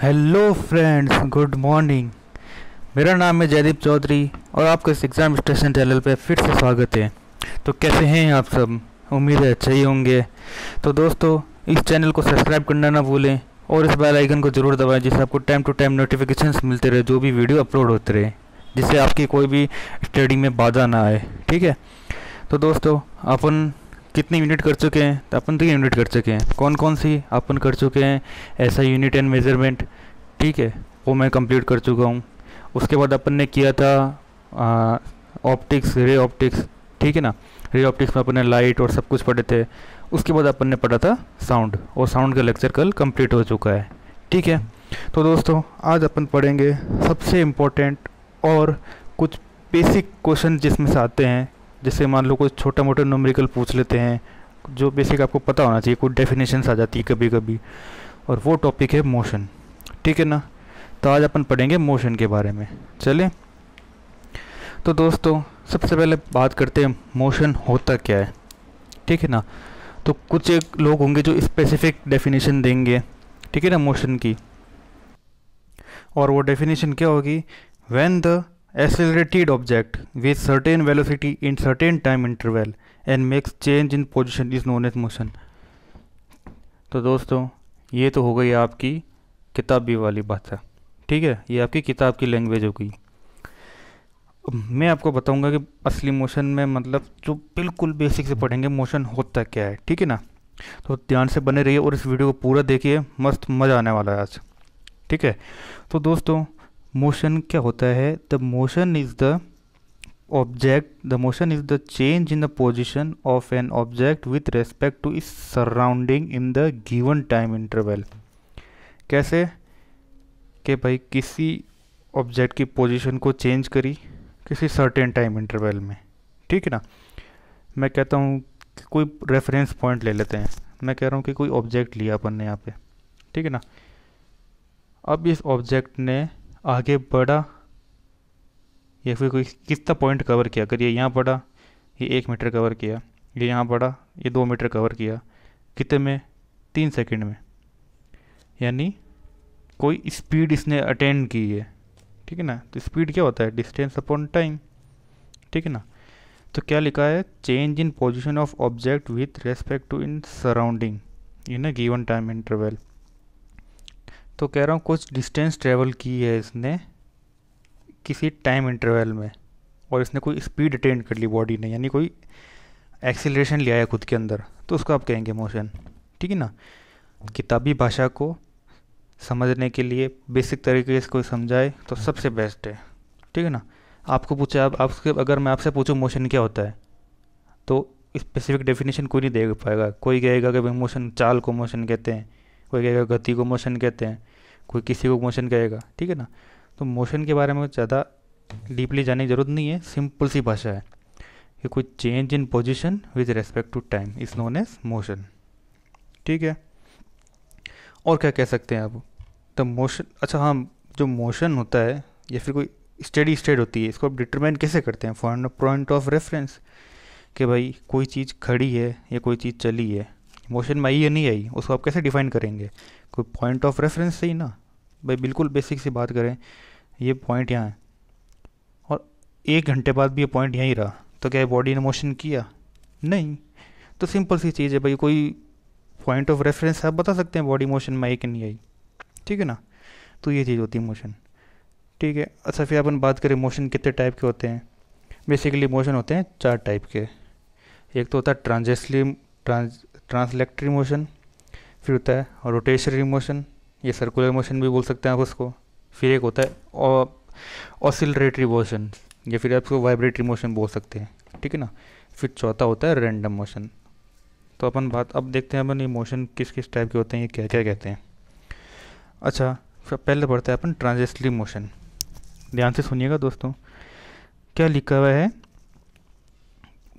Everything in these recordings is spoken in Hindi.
हेलो फ्रेंड्स गुड मॉर्निंग मेरा नाम है जयदीप चौधरी और आपका इस एग्ज़ाम स्टेशन चैनल पे फिर से स्वागत है तो कैसे हैं आप सब उम्मीद है अच्छे ही होंगे तो दोस्तों इस चैनल को सब्सक्राइब करना ना भूलें और इस बेल आइकन को ज़रूर दबाएं जिससे आपको टाइम टू टाइम नोटिफिकेशन मिलते रहे जो भी वीडियो अपलोड होते रहे जिससे आपकी कोई भी स्टडी में बाधा ना आए ठीक है तो दोस्तों अपन कितने यूनिट कर चुके हैं तो अपन तीन तो यूनिट कर चुके हैं कौन कौन सी अपन कर चुके हैं ऐसा यूनिट एंड मेजरमेंट ठीक है वो मैं कंप्लीट कर चुका हूँ उसके बाद अपन ने किया था ऑप्टिक्स रे ऑप्टिक्स ठीक है ना रे ऑप्टिक्स में अपन ने लाइट और सब कुछ पढ़े थे उसके बाद अपन ने पढ़ा था साउंड और साउंड का लेक्चर कल कंप्लीट हो चुका है ठीक है तो दोस्तों आज अपन पढ़ेंगे सबसे इम्पोर्टेंट और कुछ बेसिक क्वेश्चन जिसमें से आते हैं जैसे मान लो कोई छोटा मोटा नोमरिकल पूछ लेते हैं जो बेसिक आपको पता होना चाहिए कोई डेफिनेशंस आ जाती है कभी कभी और वो टॉपिक है मोशन ठीक है ना तो आज अपन पढ़ेंगे मोशन के बारे में चले तो दोस्तों सबसे पहले बात करते हैं मोशन होता क्या है ठीक है ना तो कुछ एक लोग होंगे जो स्पेसिफिक डेफिनेशन देंगे ठीक है ना मोशन की और वो डेफिनेशन क्या होगी when the accelerated object with certain velocity in certain time interval and makes change in position is known as motion तो दोस्तों ये तो हो गई आपकी किताबी वाली भाषा ठीक है ये आपकी किताब की लैंग्वेज हो गई मैं आपको बताऊंगा कि असली मोशन में मतलब जो बिल्कुल बेसिक से पढ़ेंगे मोशन होता क्या है ठीक है ना तो ध्यान से बने रहिए और इस वीडियो को पूरा देखिए मस्त मज़ा आने वाला है आज ठीक है तो दोस्तों मोशन क्या होता है the motion is the object the motion is the change in the position of an object with respect to its surrounding in the given time interval कैसे कि भाई किसी ऑब्जेक्ट की पोजिशन को चेंज करी किसी सर्टेन टाइम इंटरवल में ठीक है ना मैं कहता हूँ कोई रेफरेंस पॉइंट ले लेते हैं मैं कह रहा हूँ कि कोई ऑब्जेक्ट लिया अपन ने यहाँ पे ठीक है ना अब इस ऑब्जेक्ट ने आगे बढ़ा या फिर कोई कितना पॉइंट कवर किया अगर ये यहाँ बढ़ा ये एक मीटर कवर किया ये यहाँ बढ़ा ये दो मीटर कवर किया कितने में तीन सेकंड में यानी कोई स्पीड इसने अटेंड की है ठीक है ना तो स्पीड क्या होता है डिस्टेंस अपॉन टाइम ठीक है ना तो क्या लिखा है change in position of object with respect to in surrounding in a given time interval तो कह रहा हूँ कुछ डिस्टेंस ट्रेवल की है इसने किसी टाइम इंटरवल में और इसने कोई स्पीड अटेंड कर ली बॉडी ने यानी कोई एक्सेलरेशन लिया है खुद के अंदर तो उसको आप कहेंगे मोशन ठीक है ना किताबी भाषा को समझने के लिए बेसिक तरीके से कोई समझाए तो सबसे बेस्ट है ठीक है ना आपको पूछा आप आप अगर मैं आपसे पूछूँ मोशन क्या होता है तो स्पेसिफिक डेफिनेशन कोई नहीं दे पाएगा कोई कहेगा कि भाई मोशन चाल को मोशन कहते हैं कोई कहेगा गति को मोशन कहते हैं कोई किसी को मोशन कहेगा ठीक है ना तो मोशन के बारे में ज़्यादा डीपली जाने की ज़रूरत नहीं है सिंपल सी भाषा है कि कोई change in position with respect to time is known as motion ठीक है और क्या कह सकते हैं आप तो मोशन अच्छा हाँ जो मोशन होता है या फिर कोई स्टडी स्टेट होती है इसको आप डिटरमाइन कैसे करते हैं पॉइंट पॉइंट ऑफ रेफरेंस कि भाई कोई चीज़ खड़ी है या कोई चीज़ चली है मोशन में आई या नहीं आई उसको आप कैसे डिफाइन करेंगे कोई पॉइंट ऑफ रेफरेंस से ही ना भाई बिल्कुल बेसिक सी बात करें ये पॉइंट यहाँ है और एक घंटे बाद भी ये पॉइंट यहीं रहा तो क्या बॉडी ने मोशन किया नहीं तो सिंपल सी चीज़ है भाई कोई पॉइंट ऑफ रेफरेंस आप बता सकते हैं बॉडी मोशन में आई कि नहीं आई ठीक है ना तो ये चीज़ होती है मोशन ठीक है अच्छा फिर अपन बात करें मोशन कितने टाइप के होते हैं बेसिकली मोशन होते हैं चार टाइप के एक तो होता है ट्रांजेसली ट्रांज ट्रांसलेक्टरी मोशन फिर होता है रोटेशनरी मोशन या सर्कुलर मोशन भी बोल सकते हैं आप उसको फिर एक होता है ऑसिलरेटरी मोशन या फिर आप उसको वाइब्रेटरी मोशन बोल सकते हैं ठीक है ना फिर चौथा होता है रैंडम मोशन तो अपन बात अब देखते हैं अपन ये मोशन किस किस टाइप के होते हैं ये क्या क्या कहते हैं अच्छा फिर पहले पढ़ते हैं अपन ट्रांजेस्टरी मोशन ध्यान से सुनिएगा दोस्तों क्या लिखा हुआ है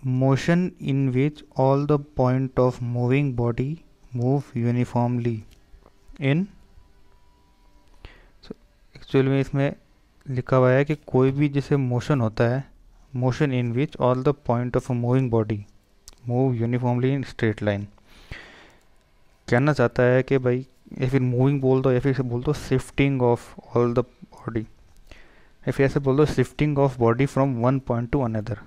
motion in which all the point of moving body move uniformly in actually में इसमें लिखा हुआ है कि कोई भी जैसे मोशन होता है motion in which all the point of moving body move uniformly in straight line कहना चाहता है कि भाई या फिर मूविंग बोल दो या फिर बोल दो shifting of all the body या फिर ऐसे बोल दो shifting of body from one point to another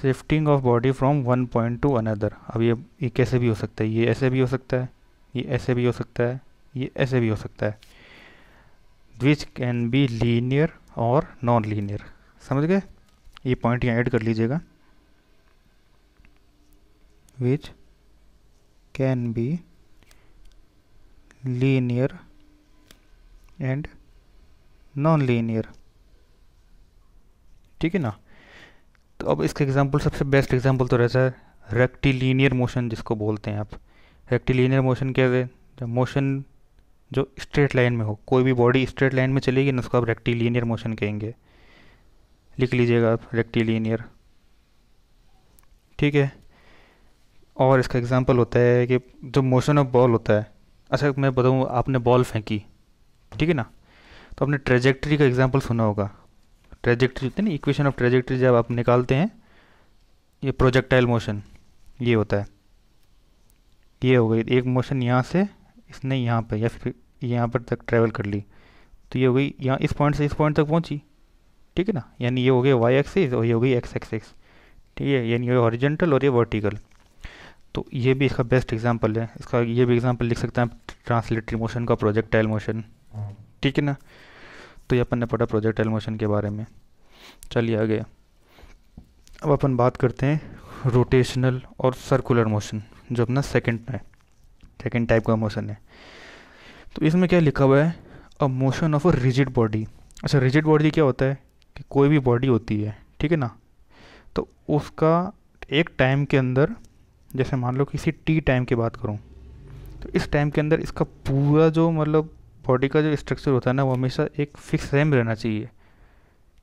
shifting of body from one point to another अब ये ये कैसे भी हो सकता है ये ऐसे भी हो सकता है ये ऐसे भी हो सकता है ये ऐसे भी हो सकता है विच कैन बी लीनियर और नॉन लीनियर समझ गए ये पॉइंट यहाँ ऐड कर लीजिएगा which can be linear and non linear ठीक है ना तो अब इसका एग्जांपल सबसे बेस्ट एग्जांपल तो रहता है रेक्टिलीनियर मोशन जिसको बोलते हैं आप रेक्टिलीनियर मोशन क्या है जब मोशन जो स्ट्रेट लाइन में हो कोई भी बॉडी स्ट्रेट लाइन में चलेगी ना उसको आप रेक्टिलीनियर मोशन कहेंगे लिख लीजिएगा आप रेक्टिलीनियर ठीक है और इसका एग्जांपल होता है कि जो मोशन ऑफ बॉल होता है अच्छा मैं बताऊँ आपने बॉल फेंकी ठीक है ना तो आपने ट्रेजेक्ट्री का एग्जांपल सुना होगा ट्रेजेक्ट्री होती है ना इक्वेशन ऑफ ट्रेजेक्ट्री जब आप निकालते हैं ये प्रोजेक्टाइल मोशन ये होता है ये हो गई एक मोशन यहाँ से इसने यहाँ पे या फिर यहाँ पर तक ट्रेवल कर ली तो ये हो गई यहाँ इस पॉइंट से इस पॉइंट तक पहुँची ठीक है ना यानी ये हो गई वाई एक्सिस और ये हो गई एक्स एक्सिस ठीक है यानी ये ऑरिजेंटल और ये वर्टिकल तो ये भी इसका बेस्ट एग्जाम्पल है इसका ये भी एग्जाम्पल लिख सकते हैं ट्रांसलेटरी मोशन का प्रोजेक्टाइल मोशन ठीक है ना तो ये अपन ने पढ़ा प्रोजेक्टाइल मोशन के बारे में चलिए आगे अब अपन बात करते हैं रोटेशनल और सर्कुलर मोशन जो अपना सेकेंड है सेकेंड टाइप का मोशन है तो इसमें क्या लिखा हुआ है a motion of a rigid body अच्छा रिजिड बॉडी क्या होता है कि कोई भी बॉडी होती है ठीक है ना तो उसका एक टाइम के अंदर जैसे मान लो किसी टी टाइम की बात करूँ तो इस टाइम के अंदर इसका पूरा जो मतलब बॉडी का जो स्ट्रक्चर होता है ना वो हमेशा एक फिक्स सेम रहना चाहिए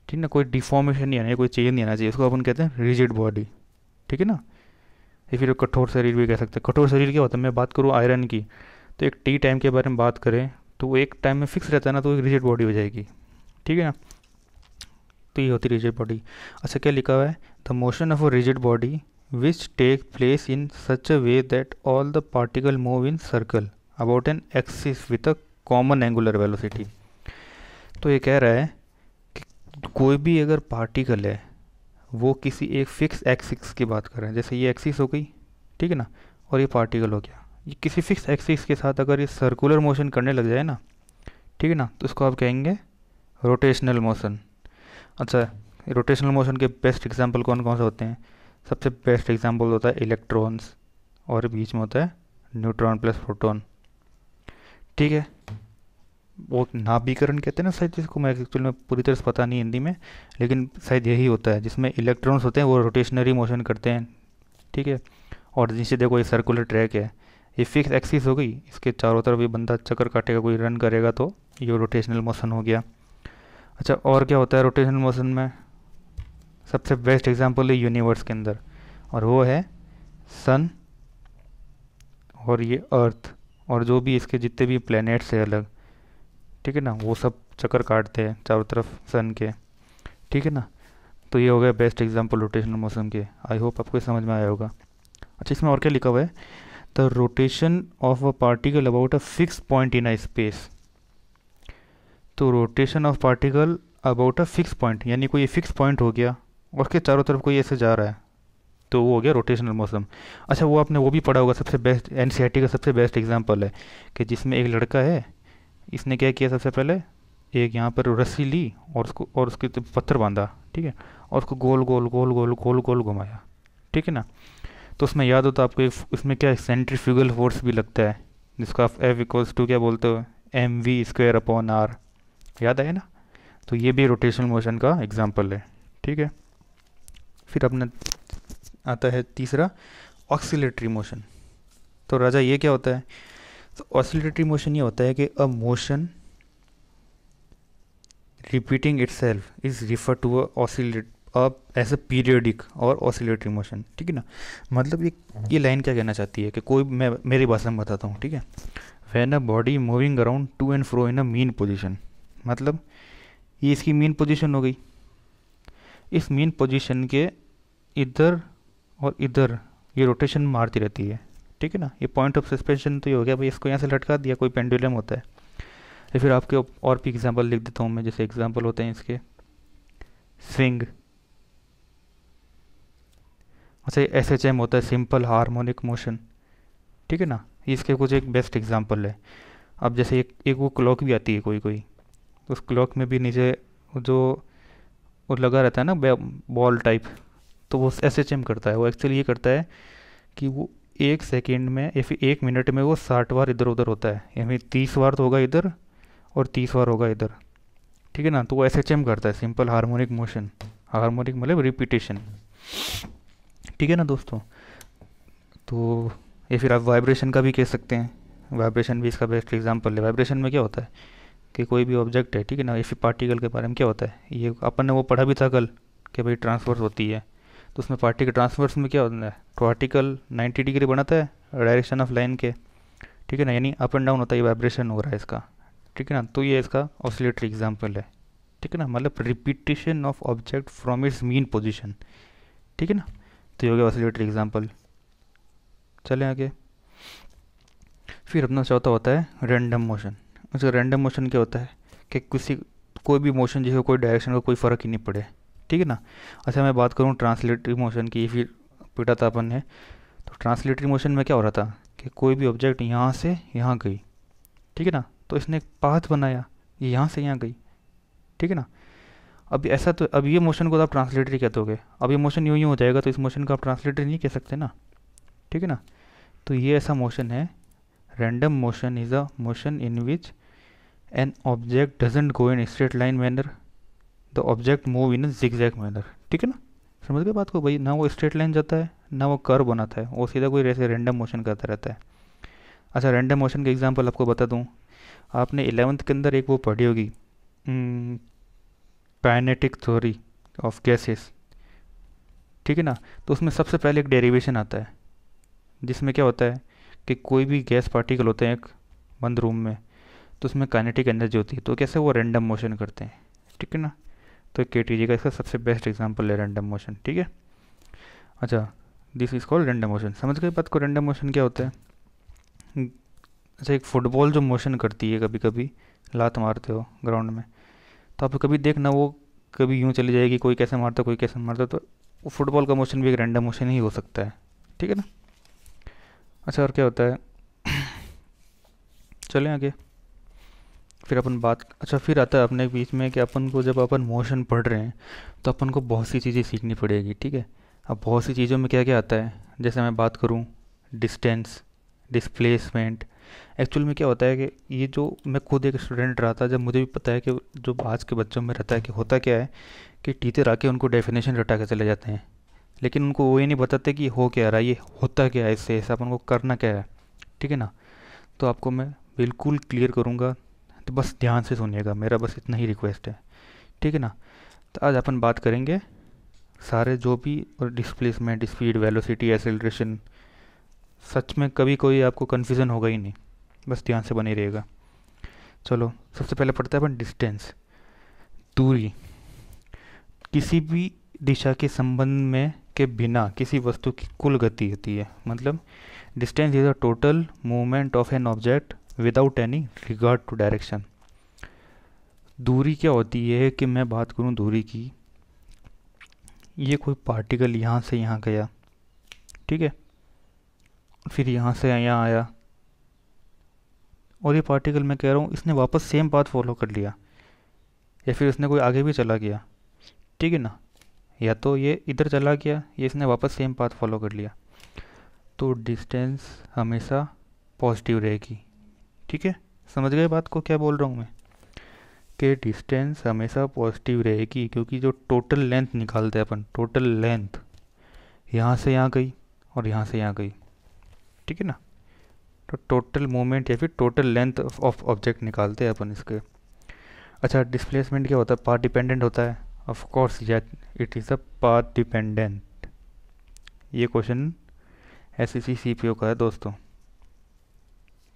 ठीक ना कोई डिफॉर्मेशन नहीं आना चाहिए कोई चेंज नहीं आना चाहिए उसको अपन कहते हैं रिजिड बॉडी ठीक है ना ये फिर कठोर शरीर भी कह सकते हैं कठोर शरीर क्या होता है मैं बात करूँ आयरन की तो एक टी टाइम के बारे में बात करें तो वो एक टाइम में फिक्स रहता है ना तो एक रिजिड बॉडी हो जाएगी ठीक है ना तो ये होती है रिजिड बॉडी अच्छा क्या लिखा हुआ है the motion of a rigid body which take place in such a way that all the particle move in circle about an axis with a common angular velocity तो ये कह रहा है कि कोई भी अगर पार्टिकल है वो किसी एक फिक्स एक्सिस की बात कर रहे हैं जैसे ये एक्सिस हो गई ठीक है ना और ये पार्टिकल हो गया ये किसी फिक्स एक्सिस के साथ अगर ये सर्कुलर मोशन करने लग जाए ना ठीक है ना तो इसको आप कहेंगे रोटेशनल मोशन अच्छा रोटेशनल मोशन के बेस्ट एग्जाम्पल कौन कौन से होते हैं सबसे बेस्ट एग्जाम्पल होता है इलेक्ट्रॉन्स और बीच में होता है न्यूट्रॉन प्लस प्रोटोन ठीक है वो नाभिकरण कहते हैं ना शायद जिसको मैं एक्चुअल में पूरी तरह से पता नहीं हिंदी में लेकिन शायद यही होता है जिसमें इलेक्ट्रॉन्स होते हैं वो रोटेशनरी मोशन करते हैं ठीक है और जिससे देखो ये सर्कुलर ट्रैक है ये फिक्स एक्सिस हो गई इसके चारों तरफ ये बंदा चक्कर काटेगा कोई रन करेगा तो ये रोटेशनल मोशन हो गया अच्छा और क्या होता है रोटेशनल मोशन में सबसे बेस्ट एग्जाम्पल है यूनिवर्स के अंदर और वो है सन और ये अर्थ और जो भी इसके जितने भी प्लैनेट्स हैं अलग ठीक है ना वो सब चक्कर काटते हैं चारों तरफ सन के ठीक है ना तो ये हो गया बेस्ट एग्जाम्पल रोटेशनल मौसम के आई होप आपको समझ में आया होगा अच्छा इसमें और क्या लिखा हुआ है the rotation of a particle about a fix point in a space तो rotation of particle about a fix point यानी कोई फिक्स पॉइंट हो गया उसके चारों तरफ कोई ऐसे जा रहा है तो वो हो गया रोटेशनल मौसम अच्छा वो आपने वो भी पढ़ा होगा सबसे बेस्ट एन e का सबसे बेस्ट एग्जाम्पल है कि जिसमें एक लड़का है इसने क्या किया सबसे पहले एक यहाँ पर रस्सी ली और उसको और उसके पत्थर बांधा ठीक है और उसको गोल गोल गोल गोल गोल गोल घुमाया ठीक है ना तो उसमें याद होता तो आपको इसमें क्या सेंट्रीफ्यूगल फोर्स भी लगता है जिसको आप एफ इक्वल्स टू क्या बोलते हो M V square upon R याद आए ना तो ये भी रोटेशनल मोशन का एग्जाम्पल है ठीक है फिर अपना आता है तीसरा ऑक्सीलेटरी मोशन तो राजा ये क्या होता है तो ऑसिलेटरी मोशन ये होता है कि a motion repeating itself is refer to oscillate अब एज अ पीरियडिक और ऑसिलेटरी मोशन ठीक है ना मतलब ये ये लाइन क्या कहना चाहती है कि कोई मैं मेरी भाषा में बताता हूँ ठीक है when a body moving around to and fro in a mean position मतलब ये इसकी मेन पोजिशन हो गई इस मेन पोजिशन के इधर और इधर ये रोटेशन मारती रहती है ठीक है ना ये पॉइंट ऑफ सस्पेंशन तो ये हो गया भाई इसको यहाँ से लटका दिया कोई पेंडुलम होता है या फिर आपके और भी एग्जाम्पल लिख देता हूँ मैं जैसे एग्जाम्पल होते हैं इसके स्विंग अच्छा एस एच एम होता है सिंपल हारमोनिक मोशन ठीक है ना इसके कुछ एक बेस्ट एग्जाम्पल है अब जैसे एक एक वो क्लॉक भी आती है कोई कोई तो उस क्लॉक में भी नीचे जो वो लगा रहता है ना बॉल टाइप तो वो एस एच एम करता है वो एक्चुअली ये करता है कि वो एक सेकेंड में या फिर एक मिनट में वो साठ बार इधर उधर होता है यानी तीस बार तो होगा इधर और तीस बार होगा इधर ठीक है ना तो वो एस एच एम करता है सिंपल हारमोनिक मोशन हारमोनिक मतलब रिपीटेशन ठीक है ना दोस्तों तो या फिर आप वाइब्रेशन का भी कह सकते हैं वाइब्रेशन भी इसका बेस्ट एग्जाम्पल है वाइब्रेशन में क्या होता है कि कोई भी ऑब्जेक्ट है ठीक है ना या फिर पार्टिकल के बारे में क्या होता है ये अपन ने वो पढ़ा भी था कल कि भाई ट्रांसफर्स होती है तो उसमें पार्टिकल ट्रांसवर्स में क्या होता है पार्टिकल 90 डिग्री बनाता है डायरेक्शन ऑफ लाइन के ठीक है ना यानी अप एंड डाउन होता है वाइब्रेशन हो रहा है इसका ठीक है ना तो ये इसका ऑसिलेटरी एग्जाम्पल है ठीक है ना मतलब repetition of object from its mean position ठीक है ना तो ये हो गया ऑसिलेटरी एग्जाम्पल चले आगे फिर अपना चौथा होता है रैंडम मोशन उसका रैंडम मोशन क्या होता है कि किसी कोई भी मोशन जिसको कोई डायरेक्शन का कोई फ़र्क ही नहीं पड़े ठीक है ना अच्छा मैं बात करूँ ट्रांसलेटरी मोशन की फिर पीटा था अपन ने तो ट्रांसलेटरी मोशन में क्या हो रहा था कि कोई भी ऑब्जेक्ट यहाँ से यहाँ गई ठीक है ना तो इसने एक पाथ बनाया ये यहाँ से यहाँ गई ठीक है ना अब ऐसा तो अब ये मोशन को तो आप ट्रांसलेटरी कह दोगे अब ये मोशन यूँ यूँ हो जाएगा तो इस मोशन को आप ट्रांसलेटरी नहीं कह सकते ना ठीक है ना तो ये ऐसा मोशन है random motion is a motion in which an object doesn't go in straight line manner the object move in zigzag manner ठीक है ना समझ गए बात को भाई ना वो स्ट्रेट लाइन जाता है ना वो कर बनाता है वो सीधा कोई ऐसे रेंडम मोशन करता रहता है अच्छा रेंडम मोशन का एग्जाम्पल आपको बता दूँ आपने एलेवंथ के अंदर एक वो पढ़ी होगी काइनेटिक थ्योरी ऑफ गैसेस ठीक है ना तो उसमें सबसे पहले एक डेरिवेशन आता है जिसमें क्या होता है कि कोई भी गैस पार्टिकल होते हैं एक बंद रूम में तो उसमें काइनेटिक एनर्जी होती है तो कैसे वो रेंडम मोशन करते हैं ठीक है ना तो के टी जी का इसका सबसे बेस्ट एग्जाम्पल है रेंडम मोशन ठीक है अच्छा this is called random motion समझ गए बात को रेंडम मोशन क्या होता है अच्छा एक फुटबॉल जो मोशन करती है कभी कभी लात मारते हो ग्राउंड में तो आप कभी देखना वो कभी यूँ चली जाएगी कोई कैसे मारता कोई कैसे मारता तो फुटबॉल का मोशन भी एक रेंडम मोशन ही हो सकता है ठीक है ना अच्छा और क्या होता है चलें आगे फिर अपन बात अच्छा फिर आता है अपने बीच में कि अपन को जब अपन मोशन पढ़ रहे हैं तो अपन को बहुत सी चीज़ें सीखनी पड़ेगी ठीक है अब बहुत सी चीज़ों में क्या क्या आता है जैसे मैं बात करूँ डिस्टेंस डिस्प्लेसमेंट एक्चुअल में क्या होता है कि ये जो मैं खुद एक स्टूडेंट रहा था जब मुझे भी पता है कि जो आज के बच्चों में रहता है कि होता क्या है कि टीचर आके उनको डेफिनेशन रटा के चले जाते हैं लेकिन उनको वो ये नहीं बताते कि हो क्या रहा है ये होता क्या है इससे ऐसा अपन को करना क्या है ठीक है ना तो आपको मैं बिल्कुल क्लियर करूँगा तो बस ध्यान से सुनिएगा मेरा बस इतना ही रिक्वेस्ट है ठीक है ना तो आज अपन बात करेंगे सारे जो भी और डिस्प्लेसमेंट स्पीड वेलोसिटी एसेलरेशन सच में कभी कोई आपको कन्फ्यूज़न होगा ही नहीं बस ध्यान से बने रहेगा चलो सबसे पहले पढ़ते हैं अपन डिस्टेंस दूरी किसी भी दिशा के संबंध में के बिना किसी वस्तु की कुल गति होती है मतलब distance is a total movement of an object without any regard to direction दूरी क्या होती है कि मैं बात करूं दूरी की ये कोई पार्टिकल यहाँ से यहाँ गया ठीक है फिर यहाँ से यहाँ आया और ये पार्टिकल मैं कह रहा हूँ इसने वापस सेम पाथ फॉलो कर लिया या फिर इसने कोई आगे भी चला गया ठीक है ना या तो ये इधर चला गया ये इसने वापस सेम पाथ फॉलो कर लिया तो डिस्टेंस हमेशा पॉजिटिव रहेगी ठीक है समझ गए बात को क्या बोल रहा हूँ मैं कि डिस्टेंस हमेशा पॉजिटिव रहेगी क्योंकि जो टोटल लेंथ निकालते हैं अपन टोटल लेंथ यहाँ से यहाँ गई और यहाँ से यहाँ गई ठीक है ना तो टोटल मोमेंट या फिर टोटल लेंथ ऑफ ऑब्जेक्ट निकालते हैं अपन इसके अच्छा डिस्प्लेसमेंट क्या होता है पाथ डिपेंडेंट होता है ऑफ कोर्स या it is a path dependent ये question S C C P O का है दोस्तों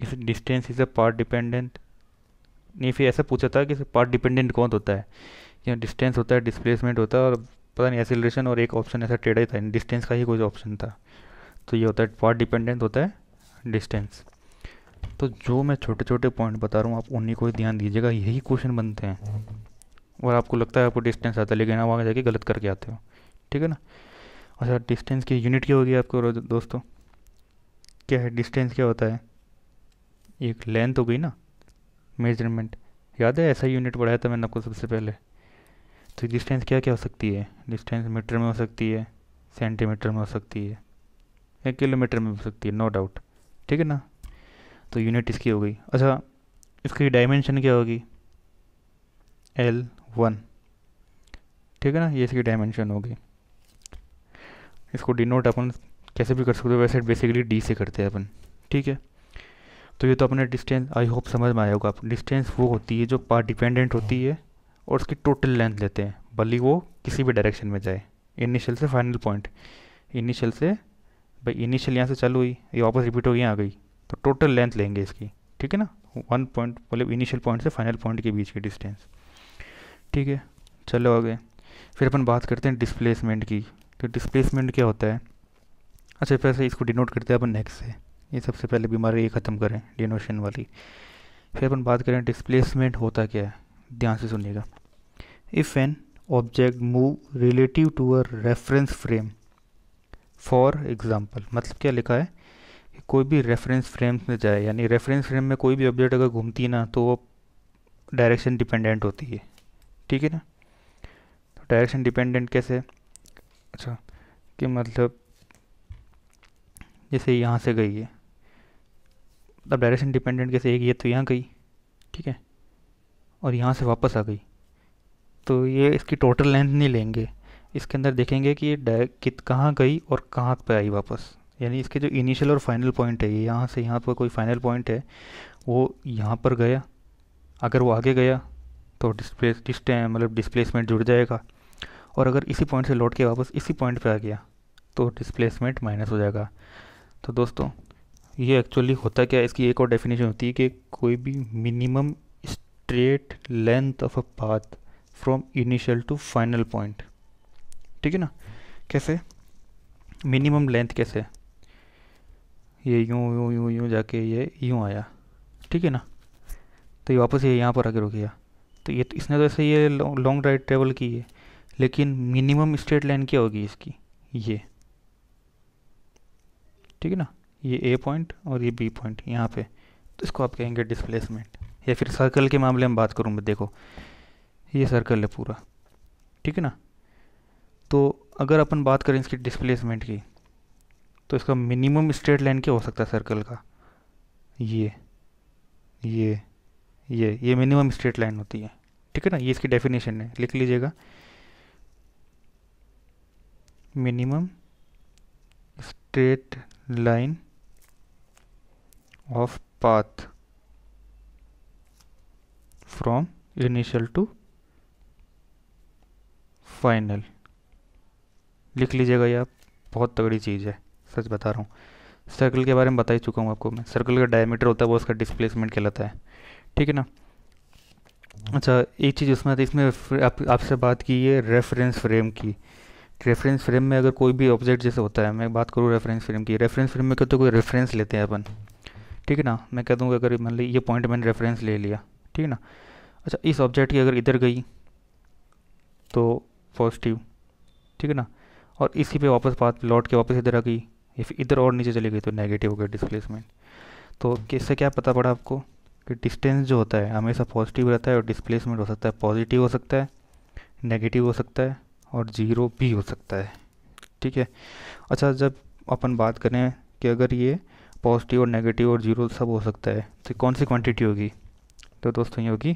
इस distance is a path dependent नहीं फिर ऐसा पूछा था कि पार्ट डिपेंडेंट कौन होता है या डिस्टेंस होता है डिस्प्लेसमेंट होता है और पता नहीं एसिलेशन और एक ऑप्शन ऐसा टेढ़ा ही था डिस्टेंस का ही कोई ऑप्शन था तो ये होता है पार्ट डिपेंडेंट होता है डिस्टेंस तो जो मैं छोटे छोटे पॉइंट बता रहा हूँ आप उन्हीं को ही ध्यान दीजिएगा यही क्वेश्चन बनते हैं और आपको लगता है आपको डिस्टेंस आता है लेकिन आप आगे जाके गलत करके आते हो ठीक है ना अच्छा डिस्टेंस की यूनिट क्या होगी आपको दोस्तों क्या है डिस्टेंस क्या होता है एक लेंथ हो गई ना मेजरमेंट याद है ऐसा यूनिट पढ़ाया था मैंने आपको सबसे पहले तो डिस्टेंस क्या क्या हो सकती है डिस्टेंस मीटर में हो सकती है सेंटीमीटर में हो सकती है या किलोमीटर में हो सकती है नो डाउट ठीक है ना तो यूनिट इसकी हो गई अच्छा इसकी डायमेंशन क्या होगी एल वन ठीक है ना ये इसकी डायमेंशन होगी इसको डिनोट अपन कैसे भी कर सकते हो वैसे बेसिकली डी से करते हैं अपन ठीक है तो ये तो अपने डिस्टेंस आई होप समझ में आया होगा डिस्टेंस वो होती है जो पार डिपेंडेंट होती है और उसकी टोटल लेंथ लेते हैं भले वो किसी भी डायरेक्शन में जाए इनिशियल से फाइनल पॉइंट इनिशियल से भाई इनिशियल यहाँ से चालू हुई ये वापस रिपीट हो गई आ गई तो टोटल लेंथ लेंगे इसकी ठीक है ना वन पॉइंट मतलब इनिशियल पॉइंट से फाइनल पॉइंट के बीच की डिस्टेंस ठीक है चलो आगे फिर अपन बात करते हैं डिस्प्लेसमेंट की तो डिस्प्लेसमेंट क्या होता है अच्छा फिर से इसको डिनोट करते हैं अपन नेक्स्ट से ये सबसे पहले बीमारी ये ख़त्म करें डिनोशन वाली फिर अपन बात करें डिस्प्लेसमेंट होता क्या है ध्यान से सुनिएगा if an object move relative to a reference frame for example मतलब क्या लिखा है कि कोई भी रेफरेंस फ्रेम में जाए यानी रेफरेंस फ्रेम में कोई भी ऑब्जेक्ट अगर घूमती है ना तो वो डायरेक्शन डिपेंडेंट होती है ठीक है ना तो डायरेक्शन डिपेंडेंट कैसे अच्छा कि मतलब जैसे यहाँ से गई है अब डायरेक्शन डिपेंडेंट कैसे एक ये तो यहाँ गई ठीक है और यहाँ से वापस आ गई तो ये इसकी टोटल लेंथ नहीं लेंगे इसके अंदर देखेंगे कि ये कित कहाँ गई और कहाँ पर आई वापस यानी इसके जो इनिशियल और फाइनल पॉइंट है ये यहाँ से यहाँ पर कोई फाइनल पॉइंट है वो यहाँ पर गया अगर वो आगे गया तो डिस्प्लेस डिस्टे मतलब डिस्प्लेसमेंट जुड़ जाएगा और अगर इसी पॉइंट से लौट के वापस इसी पॉइंट पे आ गया तो डिस्प्लेसमेंट माइनस हो जाएगा तो दोस्तों ये एक्चुअली होता क्या है इसकी एक और डेफिनेशन होती है कि कोई भी minimum straight length of a path from initial to final point ठीक है ना कैसे मिनिमम लेंथ कैसे ये यूँ यूं यूँ यूँ जाके ये यूँ आया ठीक है ना तो ये वापस ये यहाँ पर आके रुक गया तो ये तो इसने तो ऐसे ये लॉन्ग राइड ट्रेवल की है लेकिन मिनिमम स्ट्रेट लाइन क्या होगी इसकी ये ठीक है ना ये ए पॉइंट और ये बी पॉइंट यहाँ पे तो इसको आप कहेंगे डिस्प्लेसमेंट या फिर सर्कल के मामले में बात करूँ मैं देखो ये सर्कल है पूरा ठीक है ना तो अगर अपन बात करें इसकी डिस्प्लेसमेंट की तो इसका मिनिमम स्ट्रेट लाइन क्या हो सकता है सर्कल का ये ये ये ये मिनिमम स्ट्रेट लाइन होती है ठीक है ना ये इसकी डेफिनेशन है लिख लीजिएगा minimum straight line of path from initial to final लिख लीजिएगा ये आप बहुत तगड़ी चीज़ है सच बता रहा हूँ सर्कल के बारे में बता ही चुका हूँ आपको मैं सर्कल का डायमीटर होता है वो उसका डिस्प्लेसमेंट कहलाता है ठीक है ना अच्छा एक चीज़ उसमें आती इसमें आप आपसे बात की है रेफरेंस फ्रेम की रेफरेंस फ्रेम में अगर कोई भी ऑब्जेक्ट जैसे होता है मैं बात करूँ रेफरेंस फ्रेम की रेफरेंस फ्रेम में क्या तो कोई रेफरेंस लेते हैं अपन ठीक है ना मैं कह दूँगा अगर मान ली ये पॉइंट मैंने रेफरेंस ले लिया ठीक है ना अच्छा इस ऑब्जेक्ट की अगर इधर गई तो पॉजिटिव ठीक है ना और इसी पे वापस बात लौट के वापस इधर आ गई या फिर इधर और नीचे चली गई तो नेगेटिव हो गया डिस्प्लेसमेंट तो इससे क्या पता पड़ा आपको कि डिस्टेंस जो होता है हमेशा पॉजिटिव रहता है और डिस्प्लेसमेंट हो सकता है पॉजिटिव हो सकता है नेगेटिव हो सकता है और ज़ीरो भी हो सकता है ठीक है अच्छा जब अपन बात करें कि अगर ये पॉजिटिव और नेगेटिव और जीरो सब हो सकता है तो कौन सी क्वांटिटी होगी तो दोस्तों ये होगी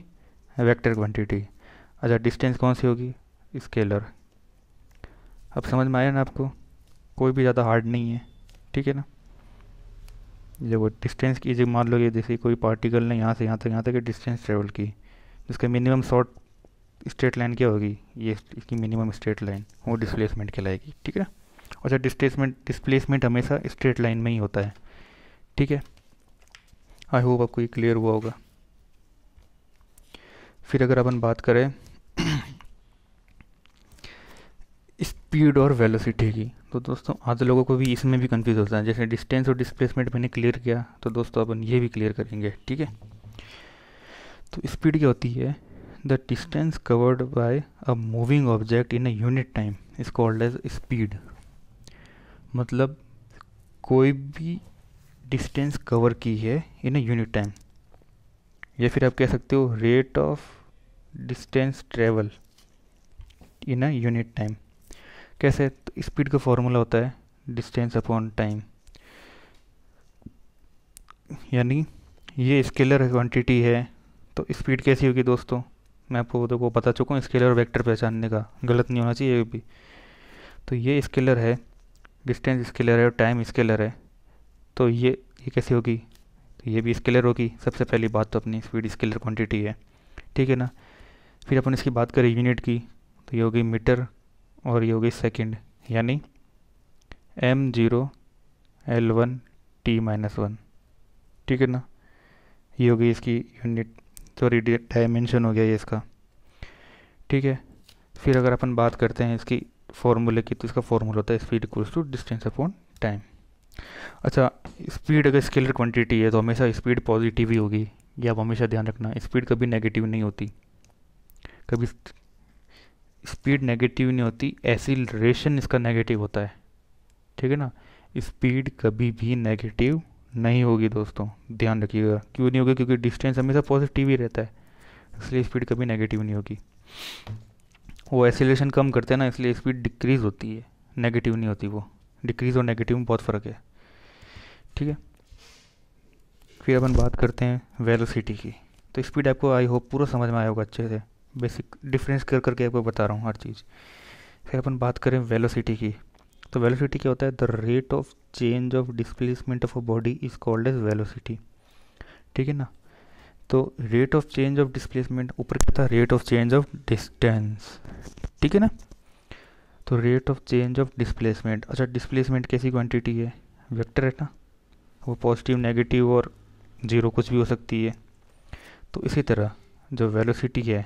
वेक्टर क्वांटिटी अच्छा डिस्टेंस कौन सी होगी स्केलर अब समझ में आया ना आपको कोई भी ज़्यादा हार्ड नहीं है ठीक है ना जब वो डिस्टेंस की जब मान लो ये जैसे कोई पार्टिकल ने यहाँ से यहाँ तक यहाँ तक डिस्टेंस ट्रेवल की जिसका मिनिमम शॉर्ट स्ट्रेट लाइन क्या होगी ये इसकी मिनिमम स्ट्रेट लाइन वो डिस्प्लेसमेंट कहलाएगी ठीक है अच्छा डिस्प्लेसमेंट डिस्प्लेसमेंट हमेशा स्ट्रेट लाइन में ही होता है ठीक है आई होप आपको ये क्लियर हुआ होगा फिर अगर अपन बात करें स्पीड और वेलोसिटी की तो दोस्तों आधे लोगों को भी इसमें भी कंफ्यूज होता है जैसे डिस्टेंस और डिस्प्लेसमेंट मैंने क्लियर किया तो दोस्तों अपन ये भी क्लियर करेंगे ठीक है तो स्पीड क्या होती है the distance covered by a moving object in a unit time is called as speed मतलब कोई भी डिस्टेंस कवर की है इन यूनिट टाइम या फिर आप कह सकते हो rate of distance travel in a unit time कैसे तो स्पीड का फॉर्मूला होता है डिस्टेंस अपॉन टाइम यानी ये स्केलर क्वांटिटी है तो स्पीड कैसी होगी दोस्तों मैं आपको तो को बता चुका हूँ स्केलर वेक्टर पहचानने का गलत नहीं होना चाहिए भी तो ये स्केलर है डिस्टेंस स्केलर है और टाइम स्केलर है तो ये ये कैसी होगी तो ये भी स्केलर होगी सबसे पहली बात तो अपनी स्पीड स्केलर क्वांटिटी है ठीक है ना फिर अपन इसकी बात करें यूनिट की तो ये होगी मीटर और ये होगी सेकेंड यानी M zero L one T minus one ठीक है ना ये होगी इसकी यूनिट सॉरी डायमेंशन हो गया ये इसका ठीक है फिर अगर अपन बात करते हैं इसकी फार्मूले की तो इसका फार्मूला होता है speed equals to distance upon time अच्छा स्पीड अगर स्केलर क्वांटिटी है तो हमेशा स्पीड पॉजिटिव ही होगी ये आप हमेशा ध्यान रखना स्पीड कभी नेगेटिव नहीं होती कभी स्पीड नेगेटिव नहीं होती एसिलरेशन इसका नेगेटिव होता है ठीक है ना स्पीड कभी भी नेगेटिव नहीं होगी दोस्तों ध्यान रखिएगा क्यों नहीं होगी क्योंकि डिस्टेंस हमेशा पॉजिटिव ही रहता है इसलिए स्पीड कभी नेगेटिव नहीं होगी वो एसिलेशन कम करते हैं ना इसलिए स्पीड डिक्रीज़ होती है नेगेटिव नहीं होती वो डिक्रीज़ और नेगेटिव में बहुत फ़र्क है ठीक है फिर अपन बात करते हैं वेलोसिटी की तो स्पीड आपको आई होप पूरा समझ में आया होगा अच्छे से बेसिक डिफरेंस कर करके आपको बता रहा हूँ हर चीज़ फिर अपन बात करें वेलोसिटी की तो वेलोसिटी क्या होता है the rate of change of displacement of a body is called as velocity ठीक है ना तो rate of change of displacement ऊपर क्या था rate of change of distance ठीक है ना तो rate of change of displacement अच्छा डिस्प्लेसमेंट कैसी क्वांटिटी है वेक्टर है ना वो पॉजिटिव नेगेटिव और ज़ीरो कुछ भी हो सकती है तो इसी तरह जो वेलोसिटी है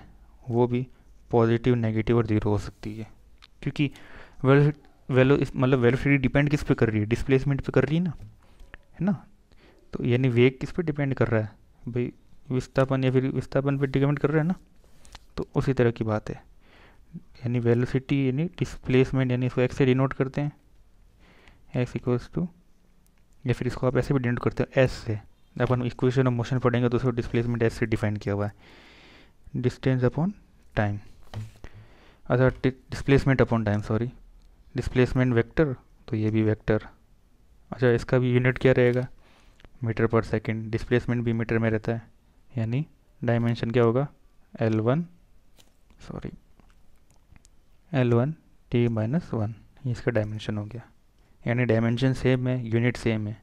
वो भी पॉजिटिव नेगेटिव और ज़ीरो हो सकती है क्योंकि वेलो वेलो मतलब वेलोसिटी डिपेंड किस पे कर रही है डिस्प्लेसमेंट पे कर रही है ना है ना तो यानी वेग किस पे डिपेंड कर रहा है भाई विस्थापन या फिर विस्थापन पे डिपेंड कर रहा है ना तो उसी तरह की बात है यानी वेलोसिटी यानी डिस्प्लेसमेंट यानी इसको एक्स से डिनोट करते हैं एक्स इक्वल्स टू या फिर इसको आप ऐसे भी डिनोट करते हो एस से अपन इक्वेशन ऑफ मोशन पढ़ेंगे तो उसको डिस्प्लेसमेंट एस से डिफाइन किया हुआ है डिस्टेंस अपॉन टाइम अच्छा displacement upon time sorry displacement vector तो ये भी वेक्टर अच्छा इसका भी यूनिट क्या रहेगा मीटर पर सेकेंड डिस्प्लेसमेंट भी मीटर में रहता है यानी डायमेंशन क्या होगा L one sorry L one T minus one इसका डायमेंशन हो गया यानी डायमेंशन सेम है यूनिट सेम है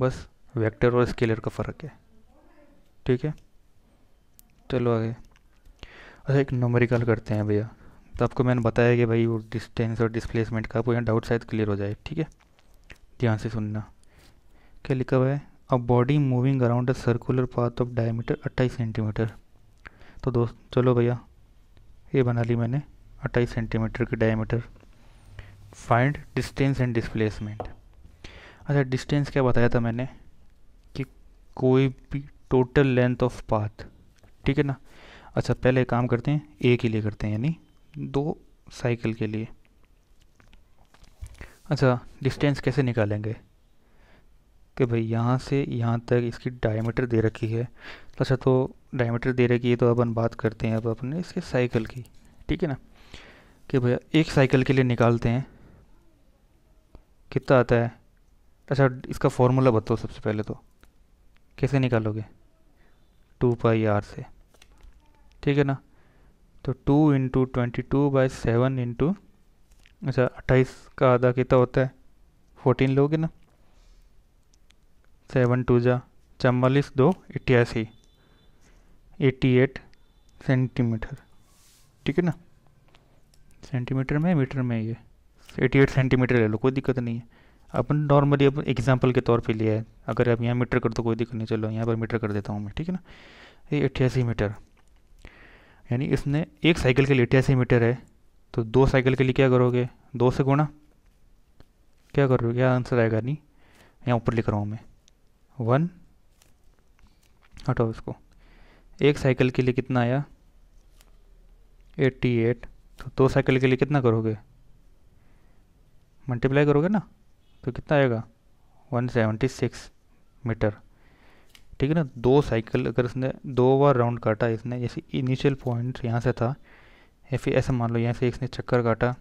बस वेक्टर और स्केलर का फ़र्क है ठीक है चलो आगे अच्छा एक नंबरिकल करते हैं भैया तो आपको मैंने बताया कि भाई वो डिस्टेंस और डिस्प्लेसमेंट का आपको यहाँ डाउट शायद क्लियर हो जाए ठीक है ध्यान से सुनना क्या लिखा हुआ है a body moving around a circular path of diameter 28 centimetre तो दोस्त चलो भैया ये बना ली मैंने 28 सेंटीमीटर की diameter find distance and displacement अच्छा डिस्टेंस क्या बताया था मैंने कि कोई भी टोटल लेंथ ऑफ पाथ ठीक है ना अच्छा पहले काम करते हैं ए के लिए करते हैं यानी दो साइकिल के लिए अच्छा डिस्टेंस कैसे निकालेंगे कि भाई यहाँ से यहाँ तक इसकी डायमीटर दे रखी है अच्छा तो डायमीटर दे रखी है तो अब हम बात करते हैं अब अपने इसके साइकिल की ठीक है ना कि भैया एक साइकिल के लिए निकालते हैं कितना आता है अच्छा इसका फॉर्मूला बताओ सबसे पहले तो कैसे निकालोगे टू पाई आर से ठीक है ना तो two into twenty two by seven into अच्छा अट्ठाईस का आधा कितना होता है फोर्टीन लोगे ना सेवन टू जा चवालीस दो इटियासी एटी एट सेंटीमीटर ठीक है ना सेंटीमीटर में मीटर में ये एटी एट सेंटीमीटर ले लो कोई दिक्कत नहीं है अपन नॉर्मली अपन एग्जाम्पल के तौर पे लिया है अगर आप यहाँ मीटर कर दो कोई दिक्कत नहीं चलो यहाँ पर मीटर कर देता हूँ मैं ठीक है ना ये अट्ठासी मीटर यानी इसने एक साइकिल के लिए अट्ठासी मीटर है तो दो साइकिल के लिए क्या करोगे दो से गुणा क्या करोगे क्या आंसर आएगा नहीं यहाँ ऊपर लिख रहा हूँ मैं वन हटाओ इसको एक साइकिल के लिए कितना आया एट्टी एट तो दो साइकिल के लिए कितना करोगे मल्टीप्लाई करोगे ना तो कितना आएगा 176 मीटर ठीक है ना दो साइकिल अगर इसने दो बार राउंड काटा इसने जैसे इनिशियल पॉइंट यहाँ से था या फिर ऐसा मान लो यहाँ से इसने चक्कर काटा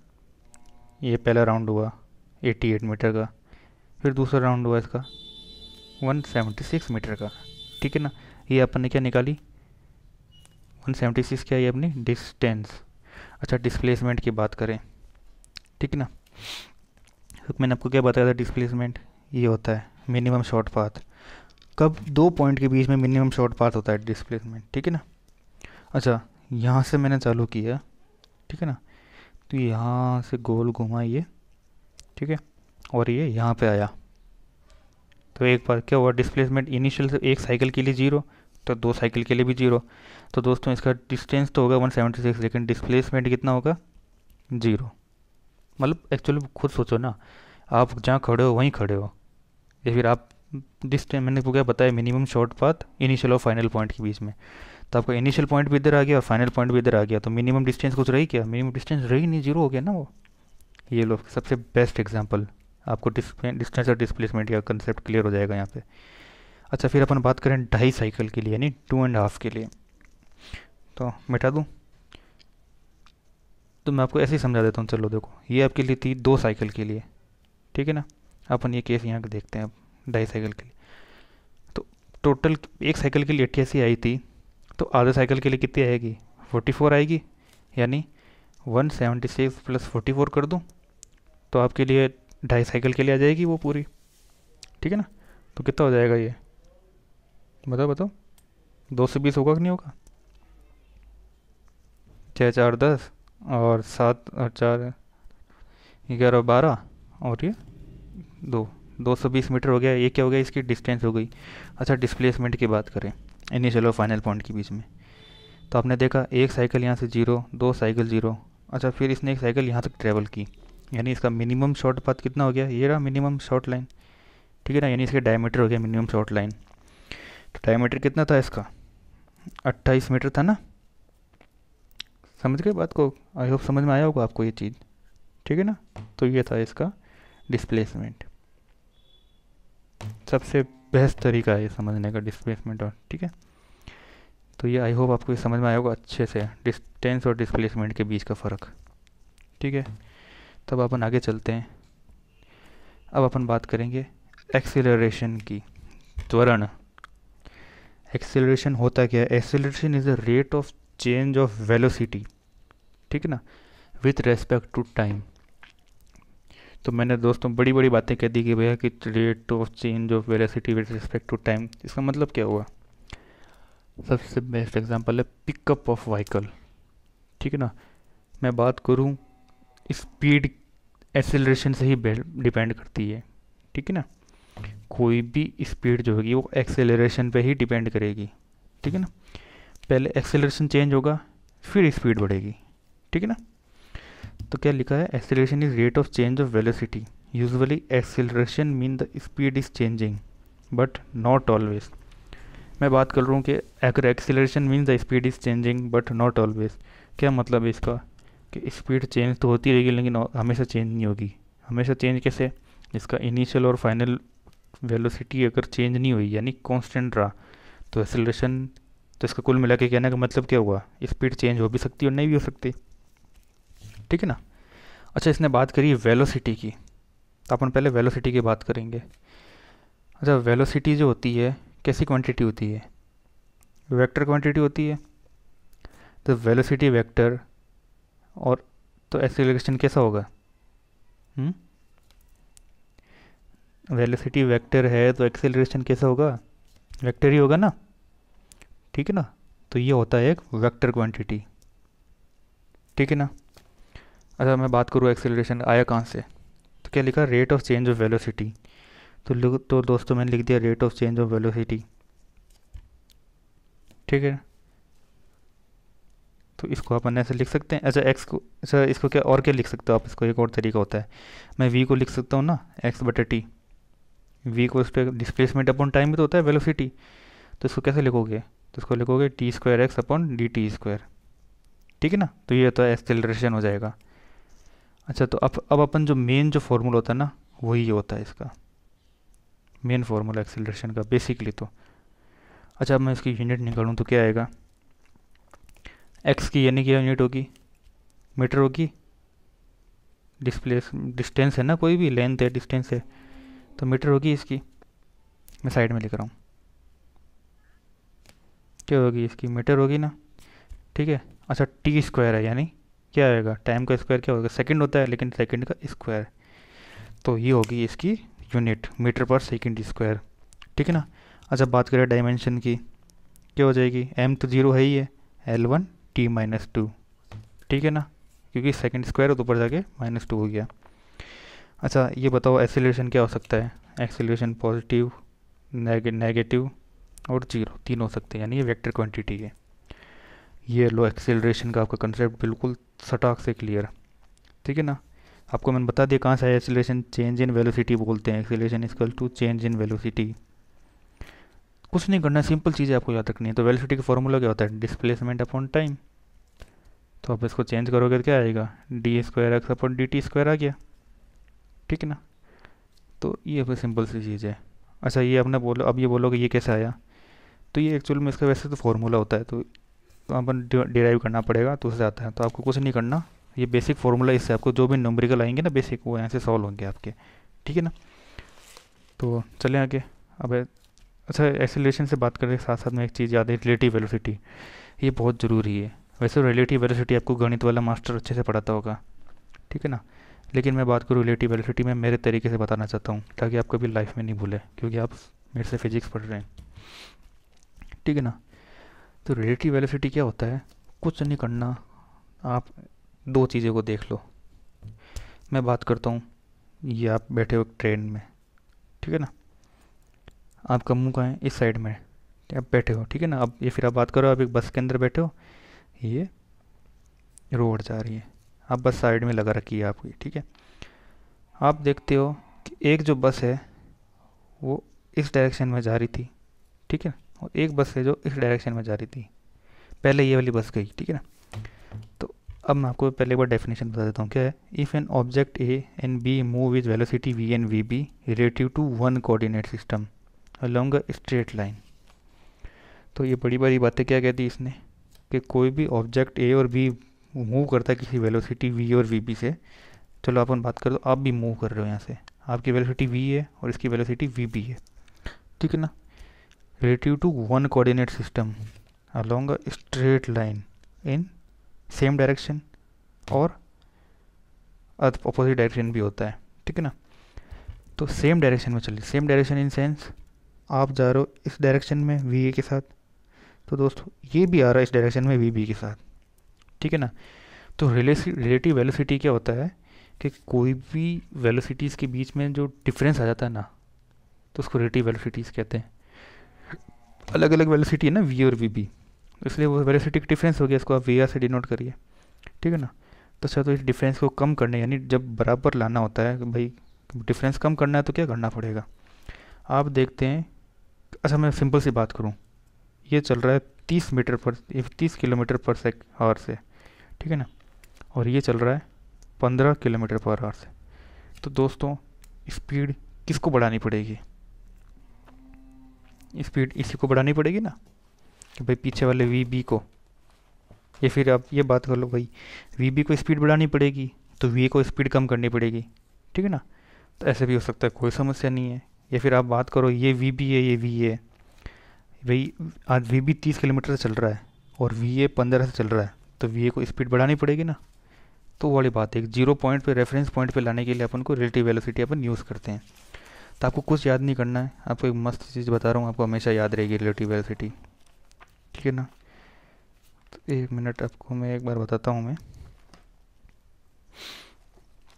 ये पहला राउंड हुआ 88 मीटर का फिर दूसरा राउंड हुआ इसका 176 मीटर का ठीक है ना ये अपन ने क्या निकाली 176 क्या है अपनी डिस्टेंस अच्छा डिस्प्लेसमेंट की बात करें ठीक है ना क्योंकि मैंने आपको क्या बताया था डिस्प्लेसमेंट ये होता है मिनिमम शॉर्ट पाथ कब दो पॉइंट के बीच में मिनिमम शॉर्ट पाथ होता है डिस्प्लेसमेंट ठीक है ना अच्छा यहाँ से मैंने चालू किया ठीक है ना तो यहाँ से गोल घुमा ये ठीक है और ये यहाँ पे आया तो एक बार क्या हुआ डिस्प्लेसमेंट इनिशियल से एक साइकिल के लिए जीरो तो दो साइकिल के लिए भी जीरो तो दोस्तों इसका डिस्टेंस तो होगा 176 लेकिन डिस्प्लेसमेंट कितना होगा जीरो मतलब एक्चुअली खुद सोचो ना आप जहाँ खड़े हो वहीं खड़े हो या फिर आप जिस टाइम मैंने क्या बताया मिनिमम शॉर्ट पाथ इनिशियल और फाइनल पॉइंट के बीच में तो आपका इनिशियल पॉइंट भी इधर आ गया और फाइनल पॉइंट भी इधर आ गया तो मिनिमम डिस्टेंस कुछ रही क्या मिनिमम डिस्टेंस रही नहीं जीरो हो गया ना वो ये लो सबसे बेस्ट एग्जाम्पल आपको डिस्टेंस और डिस्प्लेसमेंट का कंसेप्ट क्लियर हो जाएगा यहाँ पे अच्छा फिर अपन बात करें ढाई साइकिल के लिए यानी टू एंड हाफ के लिए तो मिटा दूँ तो मैं आपको ऐसे ही समझा देता हूँ चलो देखो ये आपके लिए थी दो साइकिल के लिए ठीक है ना अपन ये केस यहाँ देखते हैं अब ढाई साइकिल के लिए तो टोटल एक साइकिल के लिए अट्ठासी आई थी तो आधे साइकिल के लिए कितनी आएगी 44 आएगी यानी 176 प्लस फोर कर दूँ तो आपके लिए ढाई साइकिल के लिए आ जाएगी वो पूरी ठीक है ना तो कितना हो जाएगा ये बताओ बताओ दो सौ बीस होगा कि नहीं होगा छः चार दस और सात और चार ग्यारह बारह और ये दो दो सौ बीस मीटर हो गया ये क्या हो गया इसकी डिस्टेंस हो गई अच्छा डिस्प्लेसमेंट की बात करें इनिशियल और फाइनल पॉइंट के बीच में तो आपने देखा एक साइकिल यहाँ से जीरो दो साइकिल जीरो अच्छा फिर इसने एक साइकिल यहाँ तक ट्रेवल की यानी इसका मिनिमम शॉर्ट पाथ कितना हो गया ये रहा मिनिमम शॉर्ट लाइन ठीक है ना यानी इसका डायमीटर हो गया मिनिमम शॉर्ट लाइन तो डायमीटर कितना था इसका अट्ठाईस मीटर था ना समझ गए बात को आई होप समझ में आया होगा आपको ये चीज़ ठीक है ना तो ये था इसका डिस्प्लेसमेंट सबसे बेस्ट तरीका है ये समझने का डिस्प्लेसमेंट और ठीक है तो ये आई होप आपको ये समझ में आया होगा अच्छे से डिस्टेंस और डिस्प्लेसमेंट के बीच का फ़र्क ठीक है तब अपन आगे चलते हैं अब अपन बात करेंगे एक्सेलरेशन की त्वरण एक्सेलरेशन होता क्या है acceleration is the rate of change of velocity ठीक है ना विथ रेस्पेक्ट टू टाइम तो मैंने दोस्तों बड़ी बड़ी बातें कह दी कि भैया कि rate of change of velocity with respect to time इसका मतलब क्या हुआ सबसे बेस्ट एग्जांपल है पिकअप ऑफ वहीकल ठीक है ना मैं बात करूँ स्पीड एक्सेलरेशन से ही डिपेंड करती है ठीक है ना कोई भी स्पीड जो होगी वो एक्सेलरेशन पे ही डिपेंड करेगी ठीक है ना पहले एक्सेलरेशन चेंज होगा फिर स्पीड बढ़ेगी ठीक है ना तो क्या लिखा है acceleration is rate of change of velocity usually acceleration mean the speed is changing but not always मैं बात कर रहा हूँ कि अगर acceleration mean the speed is changing but not always क्या मतलब है इसका कि स्पीड चेंज तो होती रहेगी लेकिन हमेशा चेंज नहीं होगी हमेशा चेंज कैसे इसका इनिशियल और फाइनल वेलोसिटी अगर चेंज नहीं हुई यानी कॉन्स्टेंट रहा तो एक्सेलरेशन तो इसका कुल मिला के कहने का मतलब क्या हुआ स्पीड चेंज हो भी सकती है और नहीं भी हो सकती ठीक है ना अच्छा इसने बात करी वेलोसिटी की तो अपन पहले वेलोसिटी की बात करेंगे अच्छा वेलोसिटी जो होती है कैसी क्वांटिटी होती है वेक्टर क्वांटिटी होती है तो वेलोसिटी वेक्टर और तो एक्सीलरेशन कैसा होगा वेलोसिटी हम्म? वेक्टर है तो एक्सीलरेशन कैसा होगा वेक्टर ही होगा ना ठीक है ना तो ये होता है एक वेक्टर क्वांटिटी ठीक है ना अच्छा मैं बात करूँ एक्सेलरेशन आया कहाँ से तो क्या लिखा rate of change of velocity तो तो दोस्तों मैंने लिख दिया rate of change of velocity ठीक है तो इसको अपन ऐसे लिख सकते हैं अच्छा एक्स को अच्छा इसको क्या और क्या लिख सकते हो आप इसको एक और तरीका होता है मैं वी को लिख सकता हूँ ना एक्स बटे टी वी को इस पर डिस्प्लेसमेंट अपॉन टाइम भी तो होता है वेलोसिटी तो इसको कैसे लिखोगे तो इसको लिखोगे T square X upon D T square ठीक है ना तो ये होता है एक्सेलरेशन हो जाएगा अच्छा तो अब अब अपन जो मेन जो फॉर्मूला होता है ना वही होता है इसका मेन फार्मूला एक्सेलरेशन का बेसिकली तो अच्छा अब मैं इसकी यूनिट निकालूँ तो क्या आएगा एक्स की यानी क्या यूनिट होगी मीटर होगी डिस्प्लेस डिस्टेंस है ना कोई भी लेंथ है डिस्टेंस है तो मीटर होगी इसकी मैं साइड में लिख रहा हूँ क्या होगी इसकी मीटर होगी ना ठीक है अच्छा टी स्क्वायर है यानी क्या होगा टाइम का स्क्वायर क्या होगा सेकंड होता है लेकिन सेकंड का स्क्वायर तो ये होगी इसकी यूनिट मीटर पर सेकंड स्क्वायर ठीक है ना अच्छा बात करें डायमेंशन की क्या हो जाएगी एम तो जीरो है ही है L one T minus two ठीक है ना क्योंकि सेकंड स्क्वायर तो ऊपर जाके माइनस टू हो गया अच्छा ये बताओ एसिलेशन क्या हो सकता है एक्सीलरेशन पॉजिटिव नेगेटिव और जीरो तीन हो सकते हैं यानी ये वेक्टर क्वांटिटी है ये लो एक्सेलरेशन का आपका कंसेप्ट बिल्कुल सटाक से क्लियर ठीक है ना आपको मैंने बता दिया कहाँ से एक्सेलरेशन चेंज इन वेलोसिटी बोलते हैं acceleration equal to change in velocity कुछ नहीं करना सिंपल चीज़ें आपको याद रखनी है तो वेलोसिटी का फॉर्मूला क्या होता है डिस्प्लेसमेंट अपॉन टाइम तो आप इसको चेंज करोगे तो क्या आएगा D square X upon D T square आ गया ठीक है ना तो ये सिंपल सी चीज़ है अच्छा ये आपने बोलो अब ये बोलोगे ये कैसे आया तो ये एक्चुअल में इसका वैसे तो फार्मूला होता है तो अपन डिराइव करना पड़ेगा तो उससे आता है तो आपको कुछ नहीं करना ये बेसिक फार्मूला इससे आपको जो भी नंबरिकल आएंगे ना बेसिक वो यहाँ से सॉल्व होंगे आपके ठीक है ना तो चलें आगे अब अच्छा एक्सेलरेशन से बात करने के साथ साथ में एक चीज़ याद है रिलेटिव वेलोसिटी ये बहुत ज़रूरी है वैसे रिलेटिव वेलोसिटी आपको गणित वाला मास्टर अच्छे से पढ़ाता होगा ठीक है ना लेकिन मैं बात करूँ रिलेटिव वेलोसिटी में मेरे तरीके से बताना चाहता हूँ ताकि आप कभी लाइफ में नहीं भूलें क्योंकि आप मेरे से फिजिक्स पढ़ रहे हैं ठीक है ना तो रिलेटिव वेलोसिटी क्या होता है कुछ नहीं करना आप दो चीज़ों को देख लो मैं बात करता हूँ ये आप बैठे हो ट्रेन में ठीक है ना आपका मुंह कहाँ है इस साइड में आप बैठे हो ठीक है ना अब ये फिर आप बात करो आप एक बस के अंदर बैठे हो ये रोड जा रही है आप बस साइड में लगा रखी है आपकी ठीक है आप देखते हो कि एक जो बस है वो इस डायरेक्शन में जा रही थी ठीक है और एक बस है जो इस डायरेक्शन में जा रही थी पहले ये वाली बस गई ठीक है ना तो अब मैं आपको पहले एक बार डेफिनेशन बता देता हूँ क्या है if an object A and B move with velocity V and V B relative to one coordinate system along a straight line तो ये बड़ी बड़ी बातें क्या कहती इसने कि कोई भी ऑब्जेक्ट ए और बी मूव करता है किसी वेलोसिटी वी और वी बी से चलो अपन बात कर दो आप भी मूव कर रहे हो यहाँ से आपकी वेलोसिटी वी है और इसकी वेलोसिटी वी बी है ठीक है ना relative to one coordinate system along a straight line in same direction और अपोजिट डायरेक्शन भी होता है ठीक है ना तो सेम डायरेक्शन में चलिए सेम डायरेक्शन इन सेंस आप जा रहे हो इस डायरेक्शन में वी ए के साथ तो दोस्तों ये भी आ रहा है इस डायरेक्शन में वी बी के साथ ठीक है ना तो रिलेटिव वेलोसिटी क्या होता है कि कोई भी वेलोसिटीज़ के बीच में जो डिफरेंस आ जाता है ना तो उसको रिलेटिव वेलोसिटीज़ कहते हैं अलग अलग वेलोसिटी है ना वी और वी बी इसलिए वो वेलोसिटी का डिफरेंस हो गया इसको आप वी आर से डिनोट करिए ठीक है ना तो सर तो इस डिफरेंस को कम करने यानी जब बराबर लाना होता है भाई डिफरेंस कम करना है तो क्या करना पड़ेगा आप देखते हैं अच्छा मैं सिंपल सी बात करूँ ये चल रहा है तीस मीटर पर तीस किलोमीटर पर सेक आवर से ठीक है ना और ये चल रहा है पंद्रह किलोमीटर पर आवर से तो दोस्तों स्पीड किसको बढ़ानी पड़ेगी स्पीड इसी को बढ़ानी पड़ेगी ना कि भाई पीछे वाले वी बी को या फिर आप ये बात कर लो भाई वी बी को स्पीड बढ़ानी पड़ेगी तो वी ए को स्पीड कम करनी पड़ेगी ठीक है ना तो ऐसे भी हो सकता है कोई समस्या नहीं है या फिर आप बात करो ये वी बी है ये वी ए भाई आज वी बी तीस किलोमीटर से चल रहा है और वी ए पंद्रह से चल रहा है तो वी ए को स्पीड बढ़ानी पड़ेगी ना तो वाली बात है जीरो पॉइंट पे रेफरेंस पॉइंट पे लाने के लिए अपन को रिलेटिव वेलोसिटी अपन यूज़ करते हैं तो आपको कुछ याद नहीं करना है आपको एक मस्त चीज़ बता रहा हूँ आपको हमेशा याद रहेगी रिलेटिव वेलोसिटी ठीक है ना तो एक मिनट आपको मैं एक बार बताता हूँ मैं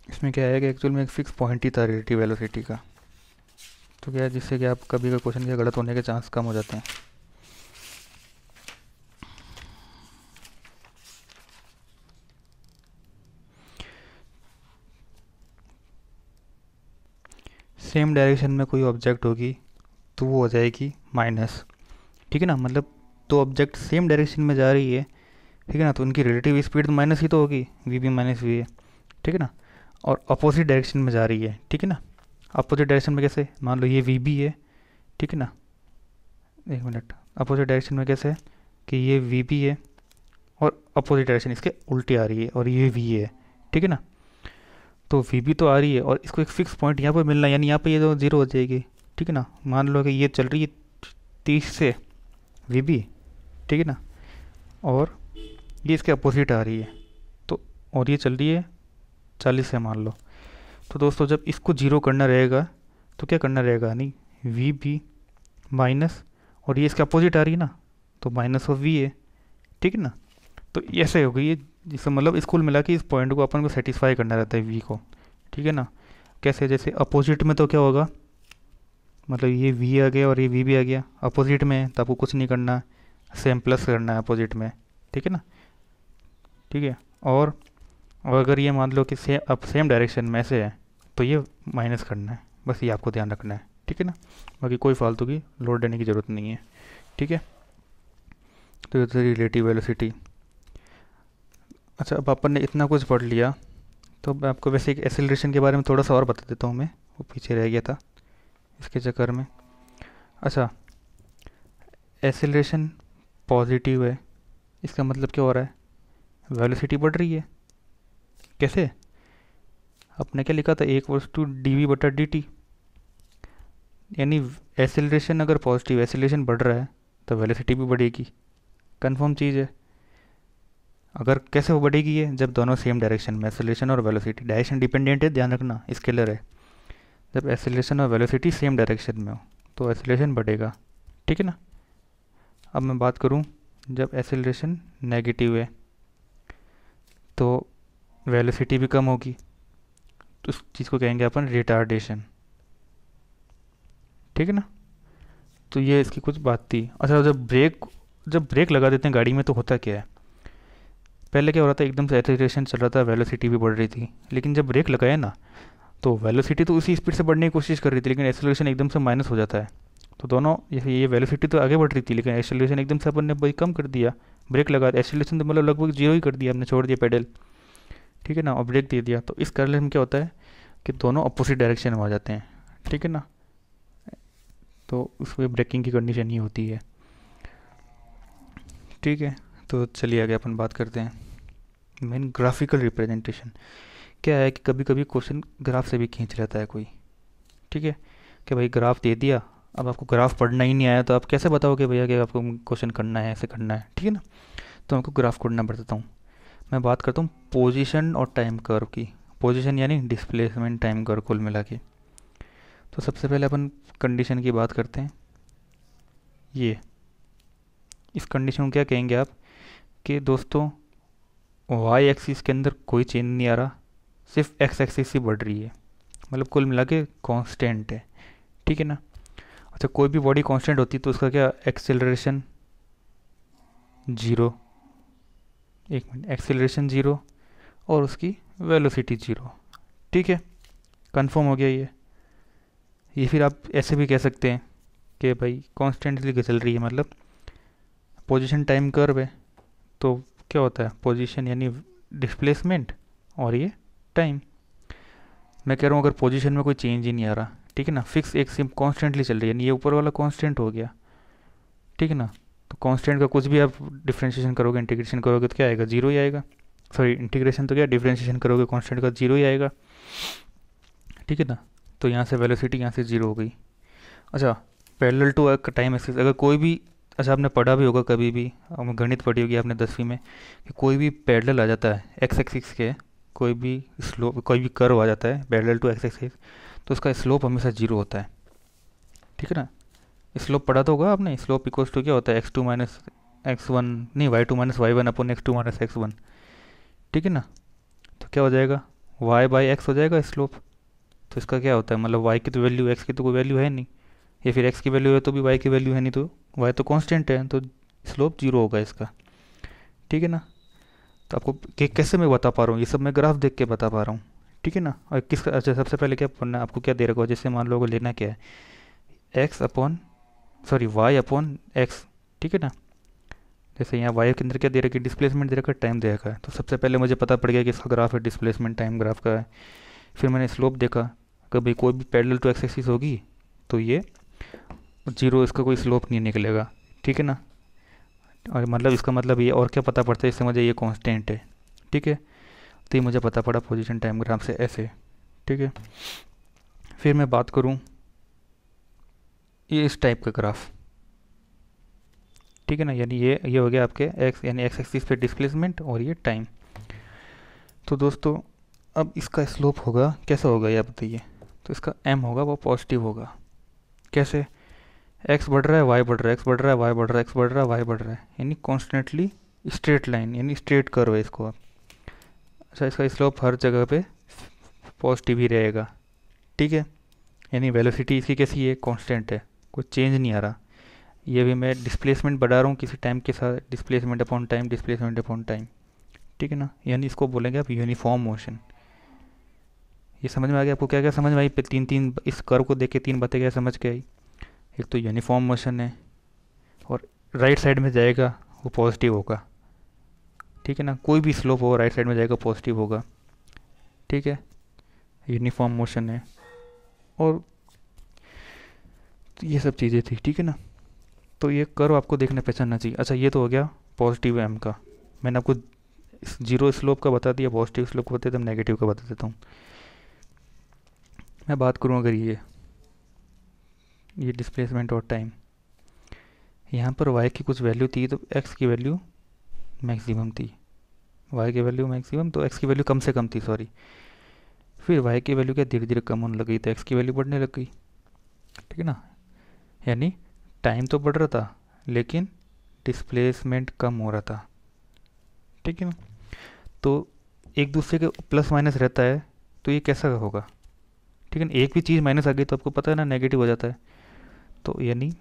इसमें क्या है कि एक्चुअल में एक फिक्स पॉइंट ही था रिलेटिव वेलोसिटी का तो क्या है जिससे कि आप कभी का क्वेश्चन के गलत होने के चांस कम हो जाते हैं सेम डायरेक्शन में कोई ऑब्जेक्ट होगी तो वो हो जाएगी माइनस ठीक है ना मतलब तो ऑब्जेक्ट सेम डायरेक्शन में जा रही है ठीक है ना तो उनकी रिलेटिव स्पीड तो माइनस ही तो होगी V B minus V A ठीक है ना और अपोजिट डायरेक्शन में जा रही है ठीक है ना अपोजिट डायरेक्शन में कैसे मान लो ये वी बी है ठीक है ना एक मिनट अपोजिट डायरेक्शन में कैसे कि ये वी बी है और अपोजिट डायरेक्शन इसके उल्टी आ रही है और ये वी है ठीक है ना तो वी भी तो आ रही है और इसको एक फिक्स पॉइंट यहाँ पर मिलना यानी यहाँ पर ये तो जीरो हो जाएगी ठीक है ना मान लो कि ये चल रही है तीस से वी बी ठीक है ना और ये इसके अपोजिट आ रही है तो और ये चल रही है चालीस से मान लो तो दोस्तों जब इसको जीरो करना रहेगा तो क्या करना रहेगा यानी वी बी माइनस और ये इसके अपोजिट आ रही है ना तो माइनस ऑफ वी है ठीक है ना तो ऐसे हो गई ये जिससे मतलब इसको मिला कि इस पॉइंट को अपन को सेटिस्फाई करना रहता है वी को ठीक है ना कैसे जैसे अपोजिट में तो क्या होगा मतलब ये वी आ गया और ये वी भी आ गया अपोजिट में है तो आपको कुछ नहीं करना सेम प्लस करना है अपोजिट में ठीक है ना ठीक है और और अगर ये मान लो कि से अब सेम डायरेक्शन में से है तो ये माइनस करना है बस ये आपको ध्यान रखना है ठीक है ना बाकी कोई फालतू की लोड देने की ज़रूरत नहीं है ठीक है तो रिलेटिव वेलोसिटी तो अच्छा अब अपन ने इतना कुछ पढ़ लिया तो मैं आपको वैसे एक एसिलेशन के बारे में थोड़ा सा और बता देता हूँ मैं वो पीछे रह गया था इसके चक्कर में अच्छा एसिलेशन पॉजिटिव है इसका मतलब क्या हो रहा है वेलोसिटी बढ़ रही है कैसे आपने क्या लिखा था एक वर्स टू डी वी बटा डी टी यानी एसिलेशन अगर पॉजिटिव एसिलेशन बढ़ रहा है तो वेलोसिटी भी बढ़ेगी कन्फर्म चीज़ है अगर कैसे वो बढ़ेगी ये जब दोनों सेम डायरेक्शन में एसोलेशन और वेलोसिटी डायरेक्शन डिपेंडेंट है ध्यान रखना स्केलर है जब एसोलेशन और वेलोसिटी सेम डायरेक्शन में हो तो एसोलेशन बढ़ेगा ठीक है ना अब मैं बात करूँ जब एसोलेशन नेगेटिव है तो वेलोसिटी भी कम होगी तो उस चीज़ को कहेंगे अपन रिटार्डेशन ठीक है ना तो ये इसकी कुछ बात थी अच्छा जब ब्रेक जब ब्रेक लगा देते हैं गाड़ी में तो होता क्या है पहले क्या हो रहा था एकदम से सेचुरेशन चल रहा था वेलोसिटी भी बढ़ रही थी लेकिन जब ब्रेक लगाया ना तो वेलोसिटी तो उसी स्पीड से बढ़ने की कोशिश कर रही थी लेकिन एक्सेलरेशन एकदम से माइनस हो जाता है तो दोनों ये ये वेलोसिटी तो आगे बढ़ रही थी लेकिन एक्सेलरेशन एकदम से अपन ने भाई कम कर दिया ब्रेक लगा दिया एक्सेलरेशन तो मतलब लगभग जीरो ही कर दिया हमने छोड़ दिया पेडल ठीक है ना और ब्रेक दे दिया तो इस कारण में क्या होता है कि दोनों अपोजिट डायरेक्शन में आ जाते हैं ठीक है ना तो उसमें ब्रेकिंग की कंडीशन ही होती है ठीक है तो चलिए आगे अपन बात करते हैं मेन ग्राफिकल रिप्रेजेंटेशन क्या है कि कभी कभी क्वेश्चन ग्राफ से भी खींच रहता है कोई ठीक है कि भाई ग्राफ दे दिया अब आपको ग्राफ पढ़ना ही नहीं आया तो आप कैसे बताओगे भैया कि आपको क्वेश्चन करना है ऐसे करना है ठीक है ना तो आपको ग्राफ करना पड़ता हूँ मैं बात करता हूँ पोजिशन और टाइम कर्व की पोजिशन यानी डिस्प्लेसमेंट टाइम कर्व कुल मिला के तो सबसे पहले अपन कंडीशन की बात करते हैं ये इस कंडीशन को क्या कहेंगे आप कि दोस्तों वाई एक्सिस के अंदर कोई चेंज नहीं आ रहा सिर्फ एक्स एक्सिस ही बढ़ रही है मतलब कुल मिला के कॉन्स्टेंट है ठीक है ना अच्छा कोई भी बॉडी कॉन्स्टेंट होती है तो उसका क्या एक्सेलरेशन जीरो एक मिनट एक्सेलरेशन जीरो और उसकी वेलोसिटी जीरो ठीक है कंफर्म हो गया ये ये फिर आप ऐसे भी कह सकते हैं कि भाई कॉन्स्टेंटली चल रही है मतलब पोजीशन टाइम कर्व है तो क्या होता है पोजीशन यानी डिस्प्लेसमेंट और ये टाइम मैं कह रहा हूँ अगर पोजीशन में कोई चेंज ही नहीं आ रहा ठीक है ना फिक्स एक सिम कॉन्स्टेंटली चल रही है यानी ये ऊपर वाला कॉन्स्टेंट हो गया ठीक है ना तो कॉन्स्टेंट का कुछ भी आप डिफ्रेंशिएशन करोगे इंटीग्रेशन करोगे तो क्या आएगा जीरो ही आएगा सॉरी इंटीग्रेशन तो क्या डिफ्रेंशिएशन करोगे कॉन्स्टेंट का जीरो ही आएगा ठीक है ना तो यहाँ से वेलोसिटी यहाँ से जीरो हो गई अच्छा पैरेलल टू टाइम एक्सिस अगर कोई भी अच्छा आपने पढ़ा भी होगा कभी भी गणित पढ़ी होगी आपने दसवीं में कि कोई भी पैरेलल आ जाता है एक्स एक्सिक्स के कोई भी स्लो कोई भी कर्व आ जाता है पैरेलल टू एक्स एक्सिक्स तो उसका स्लोप हमेशा जीरो होता है ठीक है ना स्लोप पढ़ा तो होगा आपने स्लोप इक्वल्स टू क्या होता है X two minus X one नहीं Y two minus Y one अपन X two minus X one ठीक है ना तो क्या हो जाएगा वाई बाई एक्स हो जाएगा स्लोप तो इसका क्या होता है मतलब वाई की तो वैल्यू एक्स की तो कोई वैल्यू है नहीं या फिर एक्स की वैल्यू है तो भी वाई की वैल्यू है नहीं तो वाई तो कांस्टेंट है तो स्लोप जीरो तो होगा इसका ठीक है ना तो आपको कैसे मैं बता पा रहा हूँ ये सब मैं ग्राफ देख के बता पा रहा हूँ ठीक है ना और किस अच्छा सबसे पहले क्या पढ़ना आपको क्या दे रखा जैसे मान लो लेना क्या है X upon sorry Y upon X ठीक है ना जैसे यहाँ वाई के अंदर क्या दे रखा है डिस्प्लेसमेंट दे रखा है टाइम दे रखा है तो सबसे पहले मुझे पता पड़ गया कि इसका ग्राफ है डिस्प्लेसमेंट टाइम ग्राफ का है फिर मैंने स्लोप देखा कभी कोई भी पैरेलल टू एक्स एक्सिस होगी तो ये जीरो इसका कोई स्लोप नहीं निकलेगा ठीक है ना और मतलब इसका मतलब ये और क्या पता पड़ता है इससे मुझे ये कॉन्स्टेंट है ठीक है तो ये मुझे पता पड़ा टाइम टाइमग्राम से ऐसे ठीक है फिर मैं बात करूँ ये इस टाइप का ग्राफ ठीक है ना यानी ये ये हो गया आपके एक्स यानी एक्स एक्सिस पे डिस्प्लेसमेंट और ये टाइम तो दोस्तों अब इसका स्लोप होगा कैसा होगा ये आप बताइए तो इसका एम होगा वो पॉजिटिव होगा कैसे एक्स बढ़ रहा है वाई बढ़ रहा है एक्स बढ़ रहा है वाई बढ़ रहा है एक्स बढ़ रहा है वाई बढ़ रहा है यानी कॉन्स्टेंटली स्ट्रेट लाइन यानी स्ट्रेट करो है इसको आप अच्छा इसका स्लोप हर जगह पे पॉजिटिव ही रहेगा ठीक है यानी वेलोसिटी इसकी कैसी है कॉन्स्टेंट है कुछ चेंज नहीं आ रहा ये भी मैं डिस्प्लेसमेंट बढ़ा रहा हूँ किसी टाइम के साथ displacement upon time displacement upon time ठीक है ना यानी इसको बोलेंगे आप यूनिफॉर्म मोशन ये समझ में आ गया आपको क्या क्या समझ में आई तीन तीन इस कर्व को देख के तीन बातें क्या समझ के आई एक तो यूनिफॉर्म मोशन है और राइट साइड में जाएगा वो पॉजिटिव होगा ठीक है ना कोई भी स्लोप हो राइट साइड में जाएगा पॉजिटिव होगा ठीक है यूनिफॉर्म मोशन है और तो ये सब चीज़ें थी ठीक है ना तो ये कर्व आपको देखने पहचानना चाहिए अच्छा ये तो हो गया पॉजिटिव एम का मैंने आपको जीरो स्लोप का बता दिया पॉजिटिव स्लोप का बता दिया तो नेगेटिव का बता देता हूँ मैं बात करूँ अगर ये ये डिस्प्लेसमेंट और टाइम यहाँ पर वाई की कुछ वैल्यू थी तो एक्स की वैल्यू मैक्सिमम थी वाई की वैल्यू मैक्सिमम तो एक्स की वैल्यू कम से कम थी सॉरी फिर वाई की वैल्यू क्या धीरे धीरे कम होने लगी तो एक्स की वैल्यू बढ़ने लग गई ठीक है ना यानी टाइम तो बढ़ रहा था लेकिन डिस्प्लेसमेंट कम हो रहा था ठीक है ना तो एक दूसरे के प्लस माइनस रहता है तो ये कैसा होगा ठीक है ना एक भी चीज़ माइनस आ गई तो आपको पता है ना नेगेटिव हो जाता है तो यानी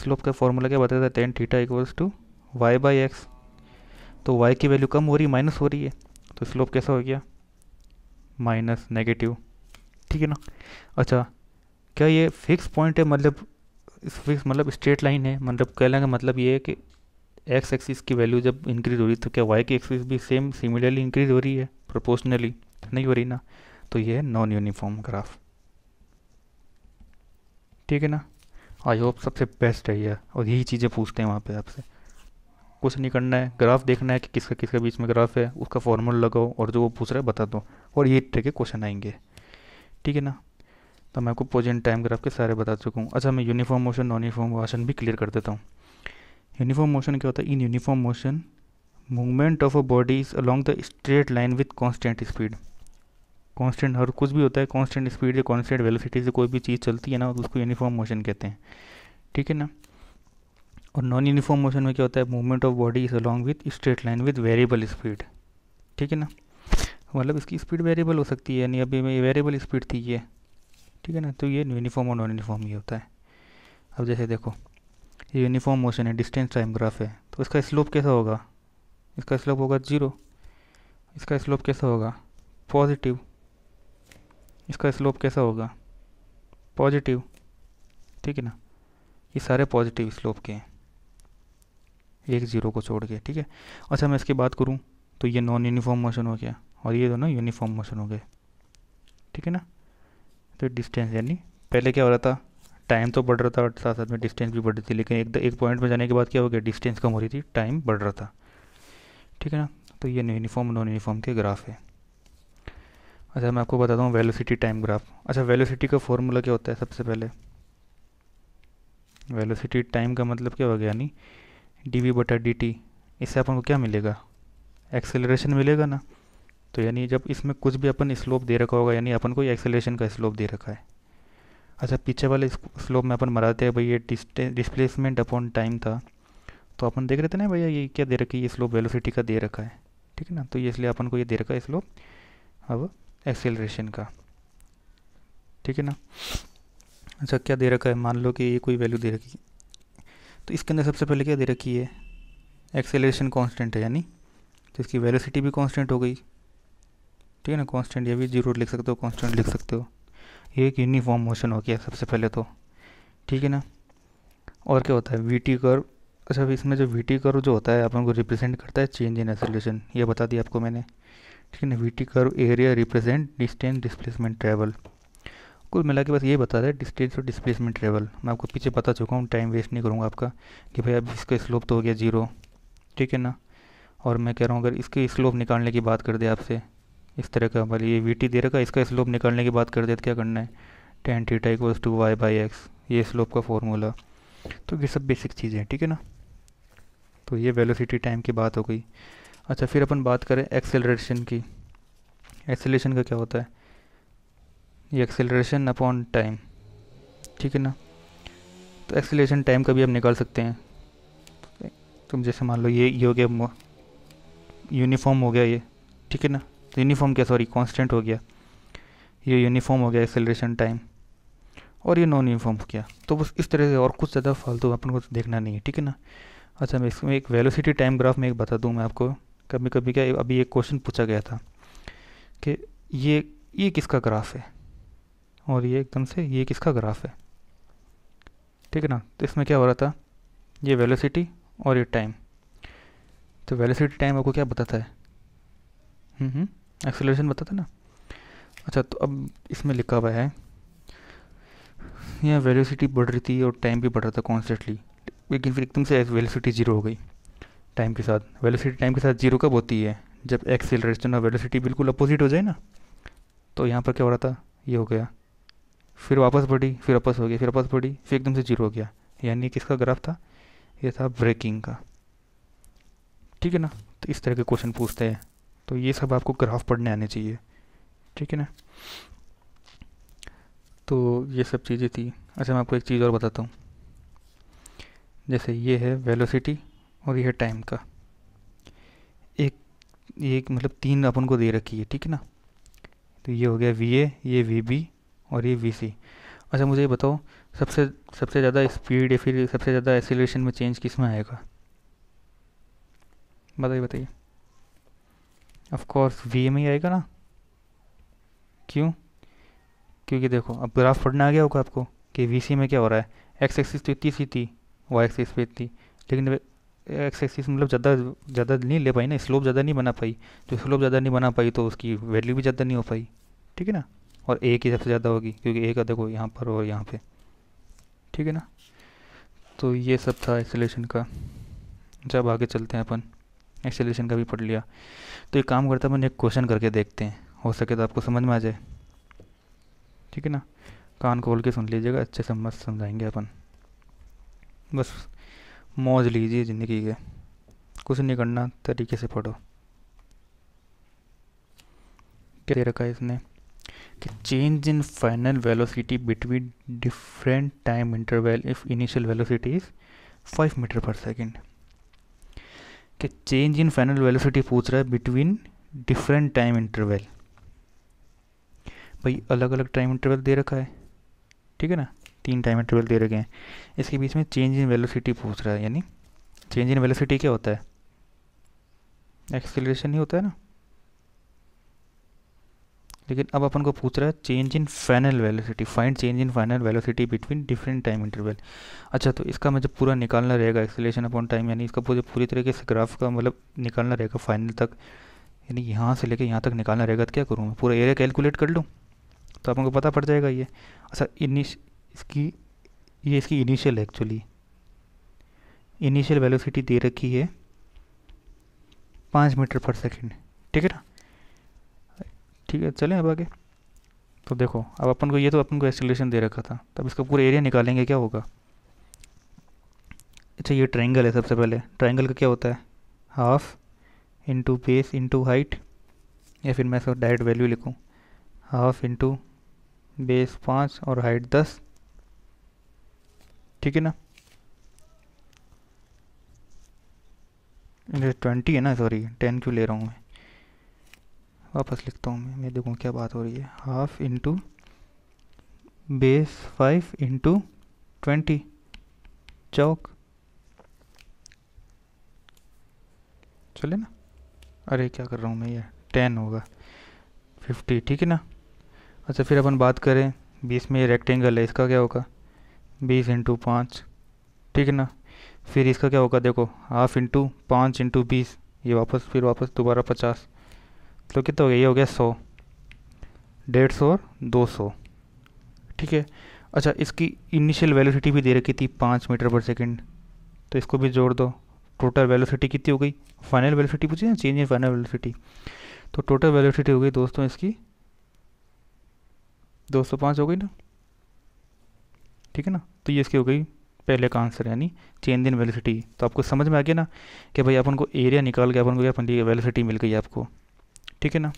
स्लोप का फॉर्मूला क्या बताया था tan theta equals to y by x तो वाई की वैल्यू कम हो रही है माइनस हो रही है तो स्लोप कैसा हो गया माइनस नेगेटिव ठीक है ना अच्छा क्या ये फिक्स पॉइंट है मतलब फिक्स मतलब स्ट्रेट लाइन है मतलब कह का मतलब ये है कि एक्स एक्सिस की वैल्यू जब इंक्रीज हो रही तो क्या वाई की एक्सिस भी सेम सिमिलरली इंक्रीज हो रही है प्रोपोर्शनली तो नहीं हो रही ना तो ये है नॉन यूनिफॉर्म ग्राफ ठीक है ना आई होप सबसे बेस्ट है ये और यही चीज़ें पूछते हैं वहाँ पे आपसे कुछ नहीं करना है ग्राफ देखना है कि किसके किसके बीच में ग्राफ है उसका फॉर्मूला लगाओ और जो वो पूछ रहा है बता दो और ये तरह के क्वेश्चन आएंगे ठीक है ना तो मैं आपको पोजेंट टाइम ग्राफ के सारे बता चुका हूँ अच्छा मैं uniform motion non uniform motion भी क्लियर कर देता हूँ यूनिफॉर्म मोशन क्या होता है in uniform motion movement of a body is along the straight line with constant speed constant हर कुछ भी होता है कांस्टेंट स्पीड या कांस्टेंट वेलोसिटी से कोई भी चीज़ चलती है ना तो उसको यूनिफॉर्म मोशन कहते हैं ठीक है ना और नॉन यूनिफॉर्म मोशन में क्या होता है movement of body is along with straight line with variable speed ठीक है ना मतलब इसकी स्पीड वेरिएबल हो सकती है यानी अभी ये वेरिएबल स्पीड थी ये ठीक है ना तो ये यूनिफॉर्म और नॉन यूनिफॉर्म ये होता है अब जैसे देखो ये यूनिफॉर्म मोशन है डिस्टेंस टाइम ग्राफ है तो इसका स्लोप कैसा होगा इसका स्लोप होगा जीरो इसका स्लोप कैसा होगा पॉजिटिव इसका स्लोप कैसा होगा पॉजिटिव ठीक है ना ये सारे पॉजिटिव स्लोप के हैं एक ज़ीरो को छोड़ के ठीक है अच्छा मैं इसकी बात करूँ तो ये नॉन यूनिफॉर्म मोशन हो गया और ये दोनों यूनिफॉर्म मोशन हो गए ठीक है ना तो डिस्टेंस यानी पहले क्या हो रहा था टाइम तो बढ़ रहा था और साथ साथ में डिस्टेंस भी बढ़ रही थी लेकिन एक एक पॉइंट में जाने के बाद क्या हो गया डिस्टेंस कम हो रही थी टाइम बढ़ रहा था ठीक है ना तो ये यूनिफॉर्म नॉन यूनिफॉर्म के ग्राफ है अच्छा मैं आपको बताता हूँ वेलोसिटी टाइम ग्राफ अच्छा वेलोसिटी का फॉर्मूला क्या होता है सबसे पहले वेलोसिटी टाइम का मतलब क्या हो गया यानी डी वी बटा डी टी इससे अपन को क्या मिलेगा एक्सेलरेशन मिलेगा ना तो यानी जब इसमें कुछ भी अपन स्लोप दे रखा होगा यानी अपन को एक्सेलरेशन का स्लोप दे रखा है अच्छा पीछे वाले स्लोप में अपन मराते हैं भाई ये डिस्प्लेसमेंट अपॉन टाइम था तो अपन देख रहे थे ना भैया ये क्या दे रखी है ये स्लोप वेलोसिटी का दे रखा है ठीक है ना तो ये इसलिए अपन को ये दे रखा है स्लोप अब एक्सेलरेशन का ठीक है ना अच्छा क्या दे रखा है मान लो कि ये कोई वैल्यू दे रखी तो इसके अंदर सबसे पहले क्या दे रखी है एक्सेलरेशन कांस्टेंट है यानी तो इसकी वेलोसिटी भी कांस्टेंट हो गई ठीक है ना कांस्टेंट ये भी जीरो लिख सकते हो कांस्टेंट लिख सकते हो ये एक यूनिफॉर्म मोशन हो गया सबसे पहले तो ठीक है ना और क्या होता है वी टी कर अच्छा इसमें जो वी टी कर जो होता है अपन को रिप्रेजेंट करता है चेंज इन एक्सेलरेशन ये बता दिया आपको मैंने ठीक है ना v curve area represent distance displacement travel कुल मिला के बस ये बता रहा है डिस्टेंस और डिस्प्लेसमेंट ट्रेवल मैं आपको पीछे बता चुका हूँ टाइम वेस्ट नहीं करूँगा आपका कि भाई अब इसका स्लोप तो हो गया जीरो ठीक है ना और मैं कह रहा हूँ अगर इसके स्लोप निकालने की बात कर दे आपसे इस तरह का हमारे ये वी दे रखा इसका स्लोप निकालने की बात कर दे तो क्या करना है tan theta equals to y by x ये स्लोप का फॉर्मूला तो ये सब बेसिक चीज़ें हैं ठीक है ना तो ये वेलोसिटी टाइम की बात हो गई अच्छा फिर अपन बात करें एक्सेलरेशन की एक्सेलरेशन का क्या होता है ये एक्सेलरेशन अपॉन टाइम ठीक है ना तो एक्सेलरेशन टाइम का भी आप निकाल सकते हैं तुम जैसे मान लो ये ये हो गया यूनिफॉर्म हो गया ये ठीक है ना तो यूनिफॉर्म क्या सॉरी कांस्टेंट हो गया ये यूनिफॉर्म हो गया एक्सेलरेशन टाइम और ये नॉन यूनिफॉर्म हो गया तो बस इस तरह से और कुछ ज़्यादा फालतू अपन को देखना नहीं है ठीक है ना अच्छा मैं इसमें एक वेलोसिटी टाइम ग्राफ में एक बता दूँ मैं आपको कभी कभी क्या अभी एक क्वेश्चन पूछा गया था कि ये ये किसका ग्राफ है और ये एकदम से ये किसका ग्राफ है ठीक है ना तो इसमें क्या हो रहा था ये वेलोसिटी और ये टाइम तो वेलोसिटी टाइम आपको क्या बताता है एक्सेलरेशन हम्म, हम्म, बताता है ना अच्छा तो अब इसमें लिखा हुआ है यहाँ वेलोसिटी बढ़ रही थी और टाइम भी बढ़ रहा था कॉन्स्टेंटली लेकिन फिर एकदम से वेलोसिटी ज़ीरो हो गई टाइम के साथ वेलोसिटी टाइम के साथ जीरो कब होती है जब एक्सेलरेशन और वेलोसिटी बिल्कुल अपोजिट हो जाए ना तो यहाँ पर क्या हो रहा था ये हो गया फिर वापस बढ़ी फिर वापस हो गया फिर वापस बढ़ी फिर एकदम से जीरो हो गया यानी किसका ग्राफ था ये था ब्रेकिंग का ठीक है ना तो इस तरह के क्वेश्चन पूछते हैं तो ये सब आपको ग्राफ पढ़ने आने चाहिए ठीक है ना तो ये सब चीज़ें थी अच्छा मैं आपको एक चीज़ और बताता हूँ जैसे ये है वेलोसिटी और यह टाइम का एक एक मतलब तीन अपन को दे रखी है ठीक है ना तो ये हो गया वी ए ये वी बी और ये वी सी अच्छा मुझे ये बताओ सबसे सबसे ज़्यादा स्पीड या फिर सबसे ज़्यादा एक्सीलरेशन में चेंज किस में आएगा बताइए बताइए कोर्स वी ए में ही आएगा ना क्यों क्योंकि देखो अब ग्राफ पढ़ना आ गया होगा आपको कि वी सी में क्या हो रहा है एक्स एक्सिस तो इतनी सी थी वाई एक्सिस पे इतनी लेकिन एक्स एक्सिस मतलब ज़्यादा ज़्यादा नहीं ले पाई ना स्लोप ज़्यादा नहीं बना पाई तो स्लोप ज़्यादा नहीं बना पाई तो उसकी वैल्यू भी ज़्यादा नहीं हो पाई ठीक है ना और ए की सबसे ज़्यादा होगी क्योंकि ए का देखो यहाँ पर और यहाँ पे ठीक है ना तो ये सब था एक्सेलेशन का जब अच्छा, आगे चलते हैं अपन एक्सेलेशन का भी पढ़ लिया तो एक काम करता है अपन एक क्वेश्चन करके देखते हैं हो सके तो आपको समझ में आ जाए ठीक है ना कान खोल के सुन लीजिएगा अच्छे से मस्त समझाएंगे अपन बस मौज लीजिए ज़िंदगी के कुछ नहीं करना तरीके से पढ़ो क्या दे रखा है इसने कि change in final velocity between different time interval if initial velocity is five metre per second कि चेंज इन फाइनल वेलोसिटी पूछ रहा है बिटवीन डिफरेंट टाइम इंटरवल भाई अलग अलग टाइम इंटरवल दे रखा है ठीक है ना तीन टाइम इंटरवल दे रखे हैं इसके बीच में चेंज इन वेलोसिटी पूछ रहा है यानी चेंज इन वेलोसिटी क्या होता है एक्सेलरेशन ही होता है ना लेकिन अब अपन को पूछ रहा है change in final velocity find change in final velocity between different time interval अच्छा तो इसका मुझे पूरा निकालना रहेगा एक्सेलेशन अपॉन टाइम यानी इसका मुझे पूरी तरीके से ग्राफ का मतलब निकालना रहेगा फाइनल तक यानी यहाँ से लेके यहाँ तक निकालना रहेगा तो क्या करूँ मैं पूरा एरिया कैलकुलेट कर लूँ तो आपको पता पड़ जाएगा ये अच्छा इनिश इसकी ये इसकी इनिशियल एक्चुअली इनिशियल वेलोसिटी दे रखी है पाँच मीटर पर सेकेंड ठीक है ना ठीक है चलें अब आगे तो देखो अब अपन को ये तो अपन को एक्सेलेशन दे रखा था तब इसका पूरा एरिया निकालेंगे क्या होगा अच्छा ये ट्रायंगल है सबसे पहले ट्रायंगल का क्या होता है half into base into height या फिर मैं इसका डायरेक्ट वैल्यू लिखूँ हाफ इंटू बेस पाँच और हाइट दस ठीक है ना ट्वेंटी है ना सॉरी टेन क्यों ले रहा हूँ मैं वापस लिखता हूँ मैं मैं देखूँ क्या बात हो रही है half into base five into twenty चौक चले ना अरे क्या कर रहा हूँ मैं ये टेन होगा फिफ्टी ठीक है ना अच्छा फिर अपन बात करें बीस में ये रेक्टेंगल है इसका क्या होगा बीस इंटू पाँच ठीक है ना फिर इसका क्या होगा देखो हाफ इंटू पाँच इंटू बीस ये वापस फिर वापस दोबारा पचास तो कितना हो गया ये हो गया सौ डेढ़ सौ और दो सौ ठीक है अच्छा इसकी इनिशियल वेलोसिटी भी दे रखी थी पाँच मीटर पर सेकेंड तो इसको भी जोड़ दो टोटल वेलोसिटी कितनी हो गई फाइनल वेलोसिटी पूछी ना चेंज इन फाइनल वेलोसिटी तो टोटल वेलोसिटी हो गई दोस्तों इसकी दो सौ पाँच हो गई ना ठीक है ना तो ये इसकी हो गई पहले का आंसर यानी चेंज इन वेलिसिटी तो आपको समझ में आ गया ना कि भाई अपन को एरिया निकाल के अपन को अपन ये मिल गई आपको ठीक है ना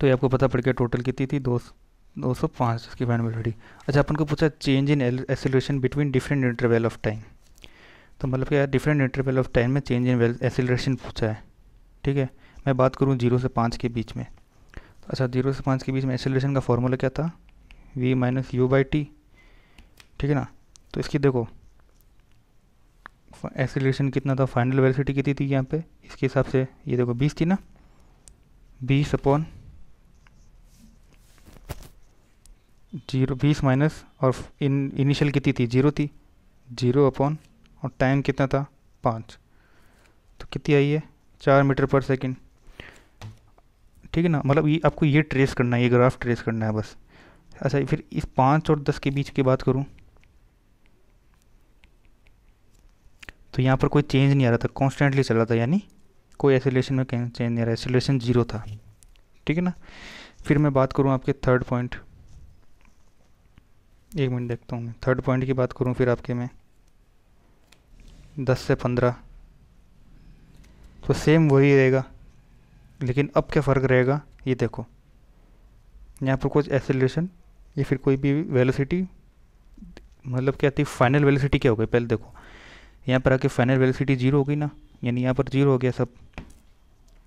तो ये आपको पता पड़ गया टोटल कितनी थी दो दो सौ पाँच उसकी वैन वेलोसिटी अच्छा अपन को पूछा change in acceleration between different interval of time तो मतलब क्या डिफरेंट इंटरवल ऑफ टाइम में चेंज इन एसिलेशन पूछा है ठीक है मैं बात करूँ जीरो से पाँच के बीच में अच्छा जीरो से पाँच के बीच में एसिलेशन का फॉर्मूला क्या था v minus u by t ठीक है ना तो इसकी देखो एक्सीलरेशन कितना था फाइनल वेलोसिटी कितनी थी यहाँ पे इसके हिसाब से ये देखो बीस थी ना बीस अपॉन जीरो बीस माइनस और इन इनिशियल कितनी थी जीरो थी जीरो अपॉन और टाइम कितना था पाँच तो कितनी आई है चार मीटर पर सेकंड ठीक है ना मतलब ये आपको ये ट्रेस करना है ये ग्राफ ट्रेस करना है बस अच्छा फिर इस पाँच और दस के बीच की बात करूँ तो यहाँ पर कोई चेंज नहीं आ रहा था कॉन्स्टेंटली चल रहा था यानी कोई एसोलेशन में चेंज नहीं आ रहा एसोलेशन जीरो था ठीक है ना फिर मैं बात करूँ आपके थर्ड पॉइंट एक मिनट देखता हूँ मैं थर्ड पॉइंट की बात करूँ फिर आपके मैं दस से पंद्रह तो सेम वही रहेगा लेकिन अब क्या फ़र्क रहेगा ये देखो यहाँ पर कुछ एसेलेशन या फिर कोई भी वेलोसिटी मतलब क्या थी फाइनल वेलोसिटी क्या हो गई पहले देखो यहाँ पर आके फाइनल वेलोसिटी जीरो हो गई ना यानी यहाँ पर जीरो हो गया सब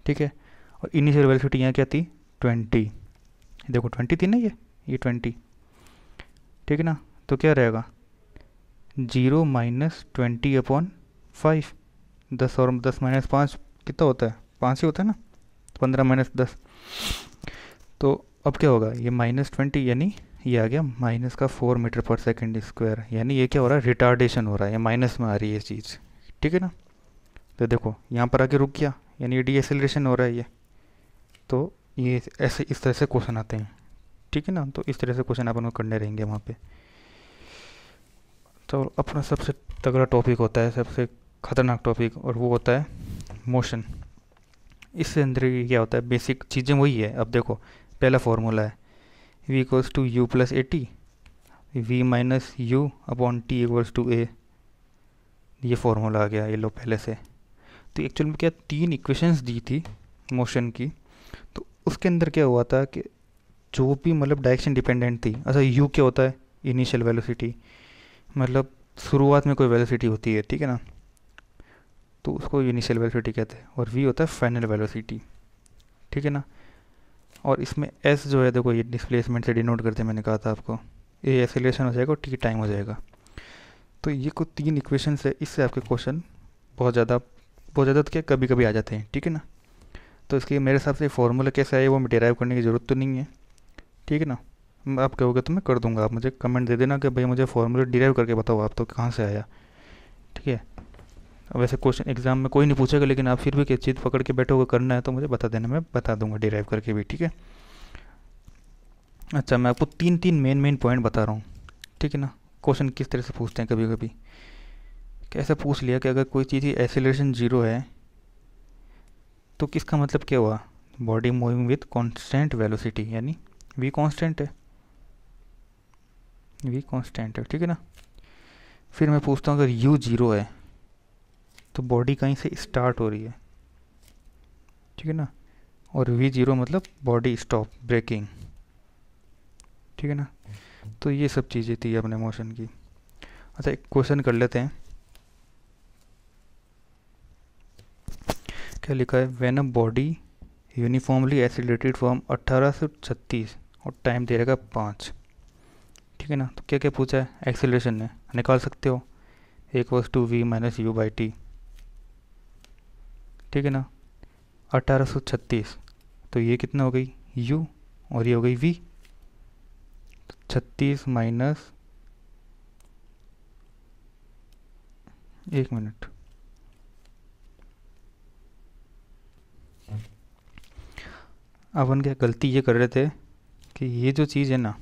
ठीक है और इनिशियल वेलोसिटी यहाँ क्या थी ट्वेंटी देखो ट्वेंटी थी ना ये ये ट्वेंटी ठीक है ना तो क्या रहेगा zero minus twenty upon five दस और दस माइनस पाँच कितना होता है पाँच ही होता है ना पंद्रह माइनस दस तो अब क्या होगा ये माइनस ट्वेंटी यानी ये आ गया माइनस का four metre per second square यानी ये क्या हो रहा है रिटार्डेशन हो रहा है ये माइनस में आ रही है ये चीज़ ठीक है ना तो देखो यहाँ पर आके रुक गया यानी डी एसेलरेशन हो रहा है ये तो ये ऐसे इस तरह से क्वेश्चन आते हैं ठीक है ना तो इस तरह से क्वेश्चन अपन को करने रहेंगे वहाँ पे तो अपना सबसे तगड़ा टॉपिक होता है सबसे ख़तरनाक टॉपिक और वो होता है मोशन इससे अंदर क्या होता है बेसिक चीज़ें वही है अब देखो पहला फॉर्मूला है v equals to u plus t v minus u upon t equals to a ये फॉर्मूला आ गया ये लो पहले से तो एक्चुअल में क्या तीन इक्वेशंस दी थी मोशन की तो उसके अंदर क्या हुआ था कि जो भी मतलब डायरेक्शन डिपेंडेंट थी अच्छा यू क्या होता है इनिशियल वेलोसिटी मतलब शुरुआत में कोई वेलोसिटी होती है ठीक है ना तो उसको इनिशियल वेलोसिटी कहते हैं और वी होता है फाइनल वेलोसिटी ठीक है ना और इसमें एस जो है देखो ये डिस्प्लेसमेंट से डिनोट करते मैंने कहा था आपको ये एसिलेशन हो जाएगा ठीक टी टाइम हो जाएगा तो ये कुछ तीन इक्वेशन है इससे आपके क्वेश्चन बहुत ज़्यादा बहुत ज़्यादा तो क्या कभी कभी आ जाते हैं ठीक है ना तो इसके मेरे हिसाब से फॉर्मूला कैसे आए वो मैं डिराइव करने की ज़रूरत तो नहीं है ठीक है ना आप कहोगे तो मैं कर दूंगा आप मुझे कमेंट दे देना कि भाई मुझे फॉर्मूला डिराइव करके बताओ आप तो कहाँ से आया ठीक है वैसे क्वेश्चन एग्जाम में कोई नहीं पूछेगा लेकिन आप फिर भी किस चीज़ पकड़ के बैठोगे करना है तो मुझे बता देना मैं बता दूंगा डिराइव करके भी ठीक है अच्छा मैं आपको तीन तीन मेन मेन पॉइंट बता रहा हूँ ठीक है ना क्वेश्चन किस तरह से पूछते हैं कभी कभी कैसे पूछ लिया कि अगर कोई चीज़ एसिलेशन जीरो है तो किसका मतलब क्या हुआ body moving with constant velocity यानी वी कॉन्स्टेंट है वी कॉन्स्टेंट है ठीक है ना फिर मैं पूछता हूँ अगर यू जीरो है तो बॉडी कहीं से स्टार्ट हो रही है ठीक है ना और वी जीरो मतलब बॉडी स्टॉप ब्रेकिंग ठीक है ना तो ये सब चीज़ें थी अपने मोशन की अच्छा एक क्वेश्चन कर लेते हैं क्या लिखा है when a body uniformly accelerated form अट्ठारह सौ छत्तीस और टाइम दे रहेगा पाँच ठीक है ना तो क्या क्या पूछा है एक्सेलरेशन ने निकाल सकते हो एक वस टू v minus u by t ठीक है ना 1836 तो ये कितना हो गई U और ये हो गई V तो छत्तीस माइनस एक मिनट अपन क्या गलती ये कर रहे थे कि ये जो चीज़ है ना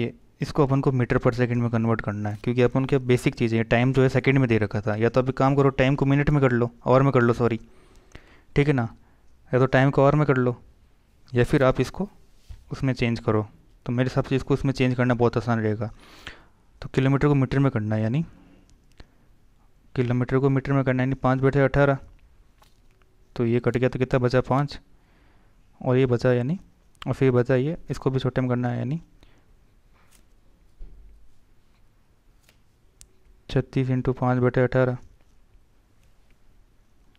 ये इसको अपन को मीटर पर सेकंड में कन्वर्ट करना है क्योंकि अपन के बेसिक चीज़ है टाइम जो है सेकंड में दे रखा था या तो अभी काम करो टाइम को मिनट में कर लो आवर में कर लो सॉरी ठीक है ना या तो टाइम को आवर में कर लो या फिर आप इसको उसमें चेंज करो तो मेरे हिसाब से इसको उसमें चेंज करना बहुत आसान रहेगा तो किलोमीटर को मीटर में करना है यानी किलोमीटर को मीटर में करना है यानी पाँच बैठे अठारह तो ये कट गया तो कितना बचा पाँच और ये बचा यानी और फिर बचा ये इसको भी छोटे में करना है यानी छत्तीस इंटू पाँच बटे अठारह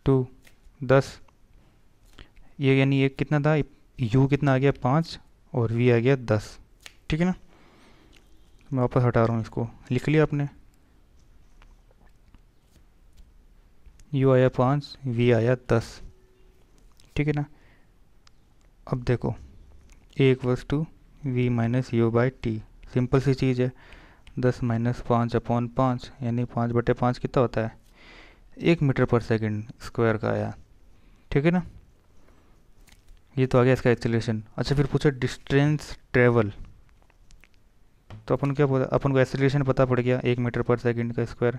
टू दस ये यानी एक कितना था यू कितना आ गया पाँच और वी आ गया दस ठीक है ना मैं वापस हटा रहा हूँ इसको लिख लिया आपने यू आया पाँच वी आया दस ठीक है ना अब देखो एक वस्तु v minus u by t simple सी चीज़ है दस माइनस पाँच अपॉन पाँच यानी पाँच बटे पाँच कितना होता है एक मीटर पर सेकंड स्क्वायर का आया ठीक है ना ये तो आ गया इसका एक्सेलेशन अच्छा फिर पूछा डिस्टेंस ट्रेवल तो अपन क्या पता अपन को एक्सेलेशन पता पड़ गया एक मीटर पर सेकंड का स्क्वायर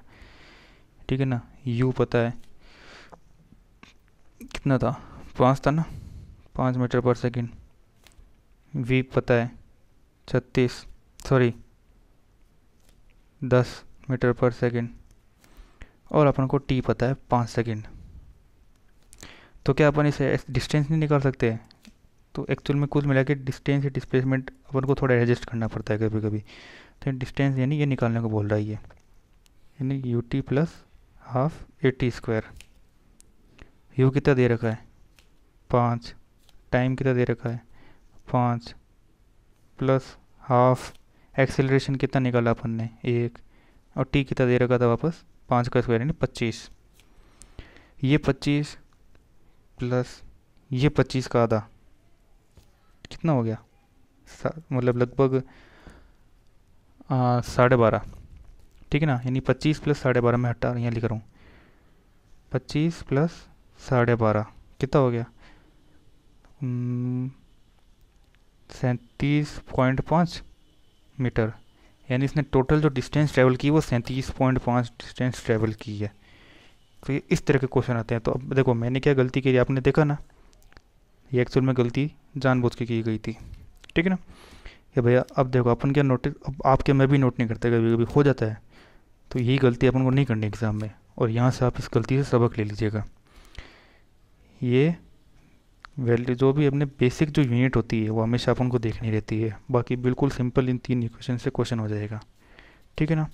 ठीक है ना यू पता है कितना था पाँच था ना पाँच मीटर पर सेकेंड वी पता है छत्तीस सॉरी दस मीटर पर सेकेंड और अपन को टी पता है पाँच सेकेंड तो क्या अपन इसे डिस्टेंस नहीं निकाल सकते तो एक्चुअल में कुल मिला के डिस्टेंस या डिस्प्लेसमेंट अपन को थोड़ा एडजस्ट करना पड़ता है कभी कभी तो डिस्टेंस यानी ये निकालने को बोल रहा है ये यानी u t plus half a t square u कितना दे रखा है पाँच टाइम कितना दे रखा है पाँच प्लस हाफ एक्सेलरेशन कितना निकाला अपन ने एक और टी कितना दे रखा था वापस पाँच का स्क्वायर यानी पच्चीस ये पच्चीस प्लस ये पच्चीस का आधा कितना हो गया मतलब लगभग साढ़े बारह ठीक है ना यानी पच्चीस प्लस साढ़े बारह मैं हटा यहाँ लिख रहा हूँ पच्चीस प्लस साढ़े बारह कितना हो गया सैंतीस पॉइंट पाँच मीटर यानी इसने टोटल जो डिस्टेंस ट्रैवल की वो सैंतीस पॉइंट पाँच डिस्टेंस ट्रैवल की है तो ये इस तरह के क्वेश्चन आते हैं तो अब देखो मैंने क्या गलती की आपने देखा ना ये एक्चुअल में गलती जानबूझ के की गई थी ठीक है ना कि भैया अब देखो अपन क्या नोटिस अब आपके मैं भी नोट नहीं करता कभी कभी हो जाता है तो यही गलती अपन को नहीं करनी एग्ज़ाम में और यहाँ से आप इस गलती से सबक ले लीजिएगा ये वैल्यू जो भी अपने बेसिक जो यूनिट होती है वो हमेशा अपन को देखनी रहती है बाकी बिल्कुल सिंपल इन तीन इक्वेशन से क्वेश्चन हो जाएगा ठीक है ना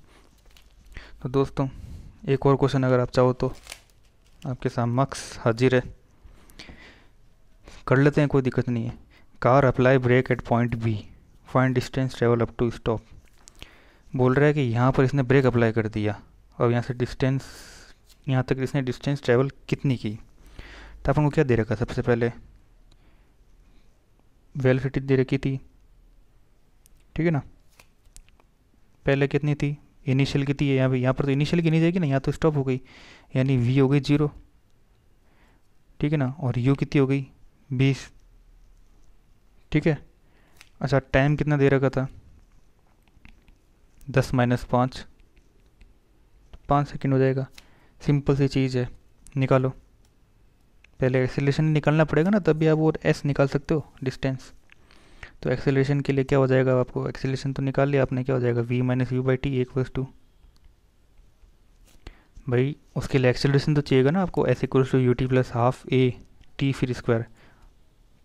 तो दोस्तों एक और क्वेश्चन अगर आप चाहो तो आपके समक्ष हाजिर है कर लेते हैं कोई दिक्कत नहीं है car apply brake at point B find distance travel up to stop बोल रहा है कि यहाँ पर इसने ब्रेक अप्लाई कर दिया और यहाँ से डिस्टेंस यहाँ तक इसने डिस्टेंस ट्रेवल कितनी की तो अपन को क्या दे रखा सबसे पहले वेल फिटेड दे रखी थी ठीक है ना पहले कितनी थी इनिशियल की थी यहाँ पर यहाँ पर तो इनिशियल गिनी जाएगी ना यहाँ तो स्टॉप हो गई यानी वी हो गई जीरो ठीक है ना और यू कितनी हो गई बीस ठीक है अच्छा टाइम कितना दे रखा था दस माइनस पाँच पाँच सेकेंड हो जाएगा सिंपल सी चीज़ है निकालो पहले एक्सेलेशन निकालना पड़ेगा ना तभी आप वो एस निकाल सकते हो डिस्टेंस तो एक्सेलेशन के लिए क्या हो जाएगा आपको एक्सेलेशन तो निकाल लिया आपने क्या हो जाएगा v minus u by t equals to भाई उसके लिए एक्सेलेशन तो चाहिएगा ना आपको s equals to u t plus half a t फिर स्क्वायर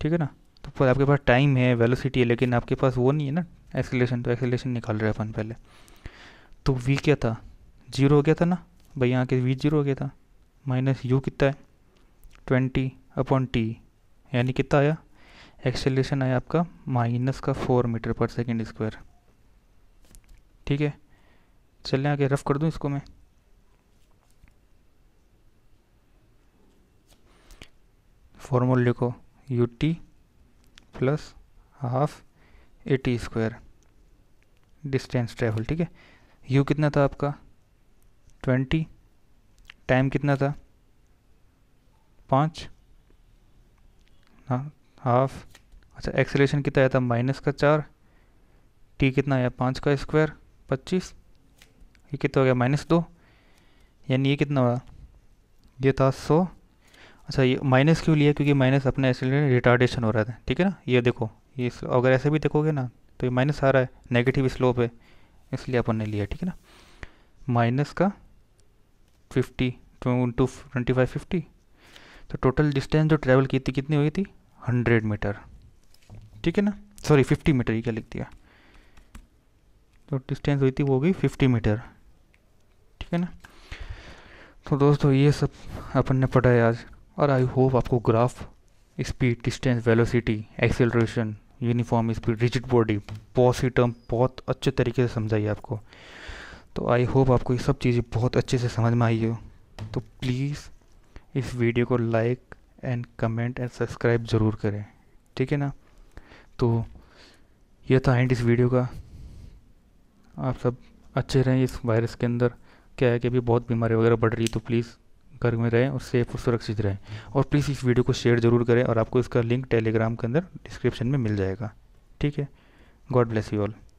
ठीक है ना तो फिर आपके पास टाइम है वेलोसिटी है लेकिन आपके पास वो नहीं है ना एक्सेलेशन तो एक्सेलेशन निकाल रहे अपन पहले तो वी क्या था जीरो हो गया था ना भाई यहाँ के वी जीरो हो गया था माइनस यू कितना है ट्वेंटी अपॉन टी यानी कितना आया एक्सेलेशन आया आपका माइनस का four metre per second square ठीक है चलें आगे रफ कर दूँ इसको मैं फॉर्मूल लिखो u t plus half a t square distance travel ठीक है यू कितना था आपका ट्वेंटी टाइम कितना था पाँच हाँ हाफ अच्छा एक्सेलेशन कितना आया था माइनस का चार टी कितना आया पाँच का स्क्वायर पच्चीस ये कितना हो गया माइनस दो यानी ये कितना हुआ ये था सौ अच्छा ये माइनस क्यों लिया क्योंकि माइनस अपने एक्सेलेशन रिटार्डेशन हो रहा था ठीक है ना ये देखो ये अगर ऐसे भी देखोगे ना तो ये माइनस आ रहा है नेगेटिव स्लोप है इसलिए अपन ने लिया ठीक है ना माइनस का fifty two into twenty five fifty तो टोटल डिस्टेंस जो ट्रैवल की थी कितनी हुई थी हंड्रेड मीटर ठीक है ना सॉरी फिफ्टी मीटर ये क्या लिख दिया तो डिस्टेंस हुई थी वो गई फिफ्टी मीटर ठीक है ना तो दोस्तों ये सब अपन ने पढ़ा है आज और आई होप आपको graph speed distance velocity acceleration uniform speed rigid body बहुत सी टर्म बहुत अच्छे तरीके से समझाई आपको तो आई होप आपको ये सब चीज़ें बहुत अच्छे से समझ में आई हो तो प्लीज़ इस वीडियो को like and comment and subscribe ज़रूर करें ठीक है ना तो यह था एंड इस वीडियो का आप सब अच्छे रहें इस वायरस के अंदर क्या है कि अभी बहुत बीमारी वगैरह बढ़ रही है तो प्लीज़ घर में रहें और सेफ और सुरक्षित रहें और प्लीज़ इस वीडियो को शेयर ज़रूर करें और आपको इसका लिंक टेलीग्राम के अंदर डिस्क्रिप्शन में मिल जाएगा ठीक है गॉड ब्लेस यू ऑल